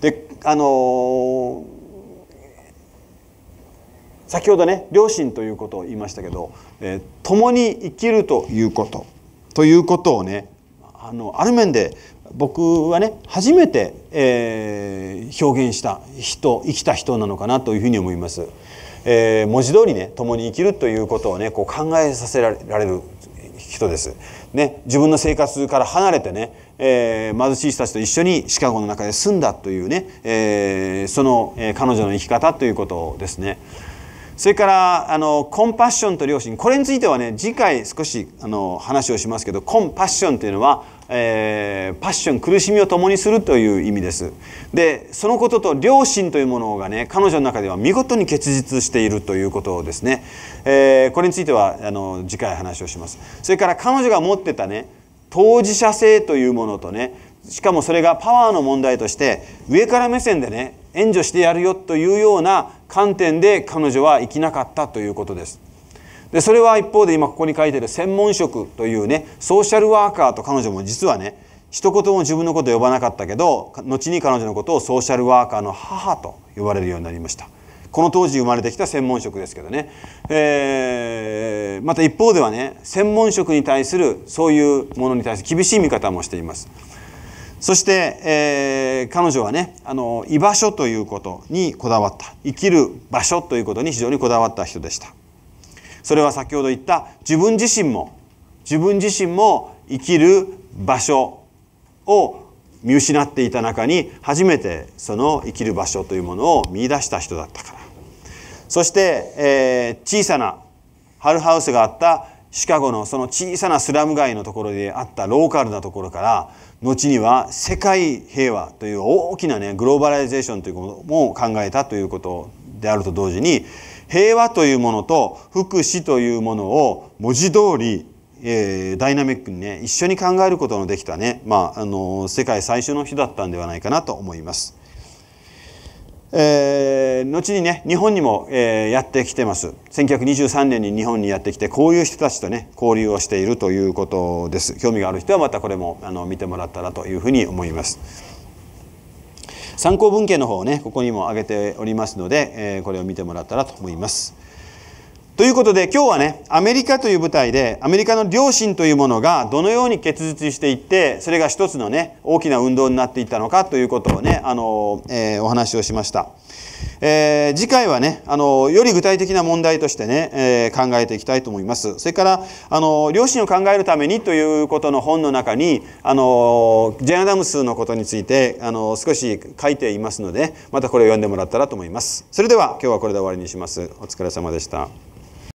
であのー、先ほどね両親ということを言いましたけど、えー、共に生きるということということをねあのある面で僕はね初めて、えー、表現した人生きた人なのかなというふうに思います。えー、文字通りね共に生きるということをねこう考えさせられるです。ね、自分の生活から離れてね、えー、貧しい人たちと一緒にシカゴの中で住んだというね、えー、その、え彼女の生き方ということですね。それからあのコンパッションと良心これについてはね次回少しあの話をしますけどコンパッションというのはえー、パッション苦しみを共にするという意味ですでそのことと良心というものがね彼女の中では見事に結実しているということですね、えー、これについてはあの次回話をしますそれから彼女が持ってたね当事者性というものとねしかもそれがパワーの問題として上から目線でね援助してやるよというような観点で彼女は生きなかったということですでそれは一方で今ここに書いてる専門職というねソーシャルワーカーと彼女も実はね一言も自分のこと呼ばなかったけど後に彼女のことをソーシャルワーカーの母と呼ばれるようになりましたこの当時生まれてきた専門職ですけどね、えー、また一方ではね専門職に対するそういうものに対して厳しい見方もしていますそして、えー、彼女はねあの居場所ということにこだわった生きる場所ということに非常にこだわった人でしたそれは先ほど言った自分自身も自分自身も生きる場所を見失っていた中に初めてその生きる場所というものを見出した人だったからそして、えー、小さなハルハウスがあったシカゴのその小さなスラム街のところであったローカルなところから後には世界平和という大きなねグローバライゼーションということも考えたということであると同時に平和というものと福祉というものを文字通り、えー、ダイナミックにね、一緒に考えることのできたね、まあ、あの、世界最初の日だったんではないかなと思います。えー、後にね、日本にも、えー、やってきてます。1923年に日本にやってきて、こういう人たちとね、交流をしているということです。興味がある人はまたこれも、あの、見てもらったらというふうに思います。参考文献の方をねここにも挙げておりますので、えー、これを見てもらったらと思います。ということで今日はねアメリカという舞台でアメリカの良心というものがどのように結実していってそれが一つのね大きな運動になっていったのかということをねあの、えー、お話をしました。えー、次回はねあのより具体的な問題としてね、えー、考えていきたいと思いますそれからあの両親を考えるためにということの本の中にあのジェン・アダムスのことについてあの少し書いていますのでまたこれを読んでもらったらと思いますそれでは今日はこれで終わりにしますお疲れ様でした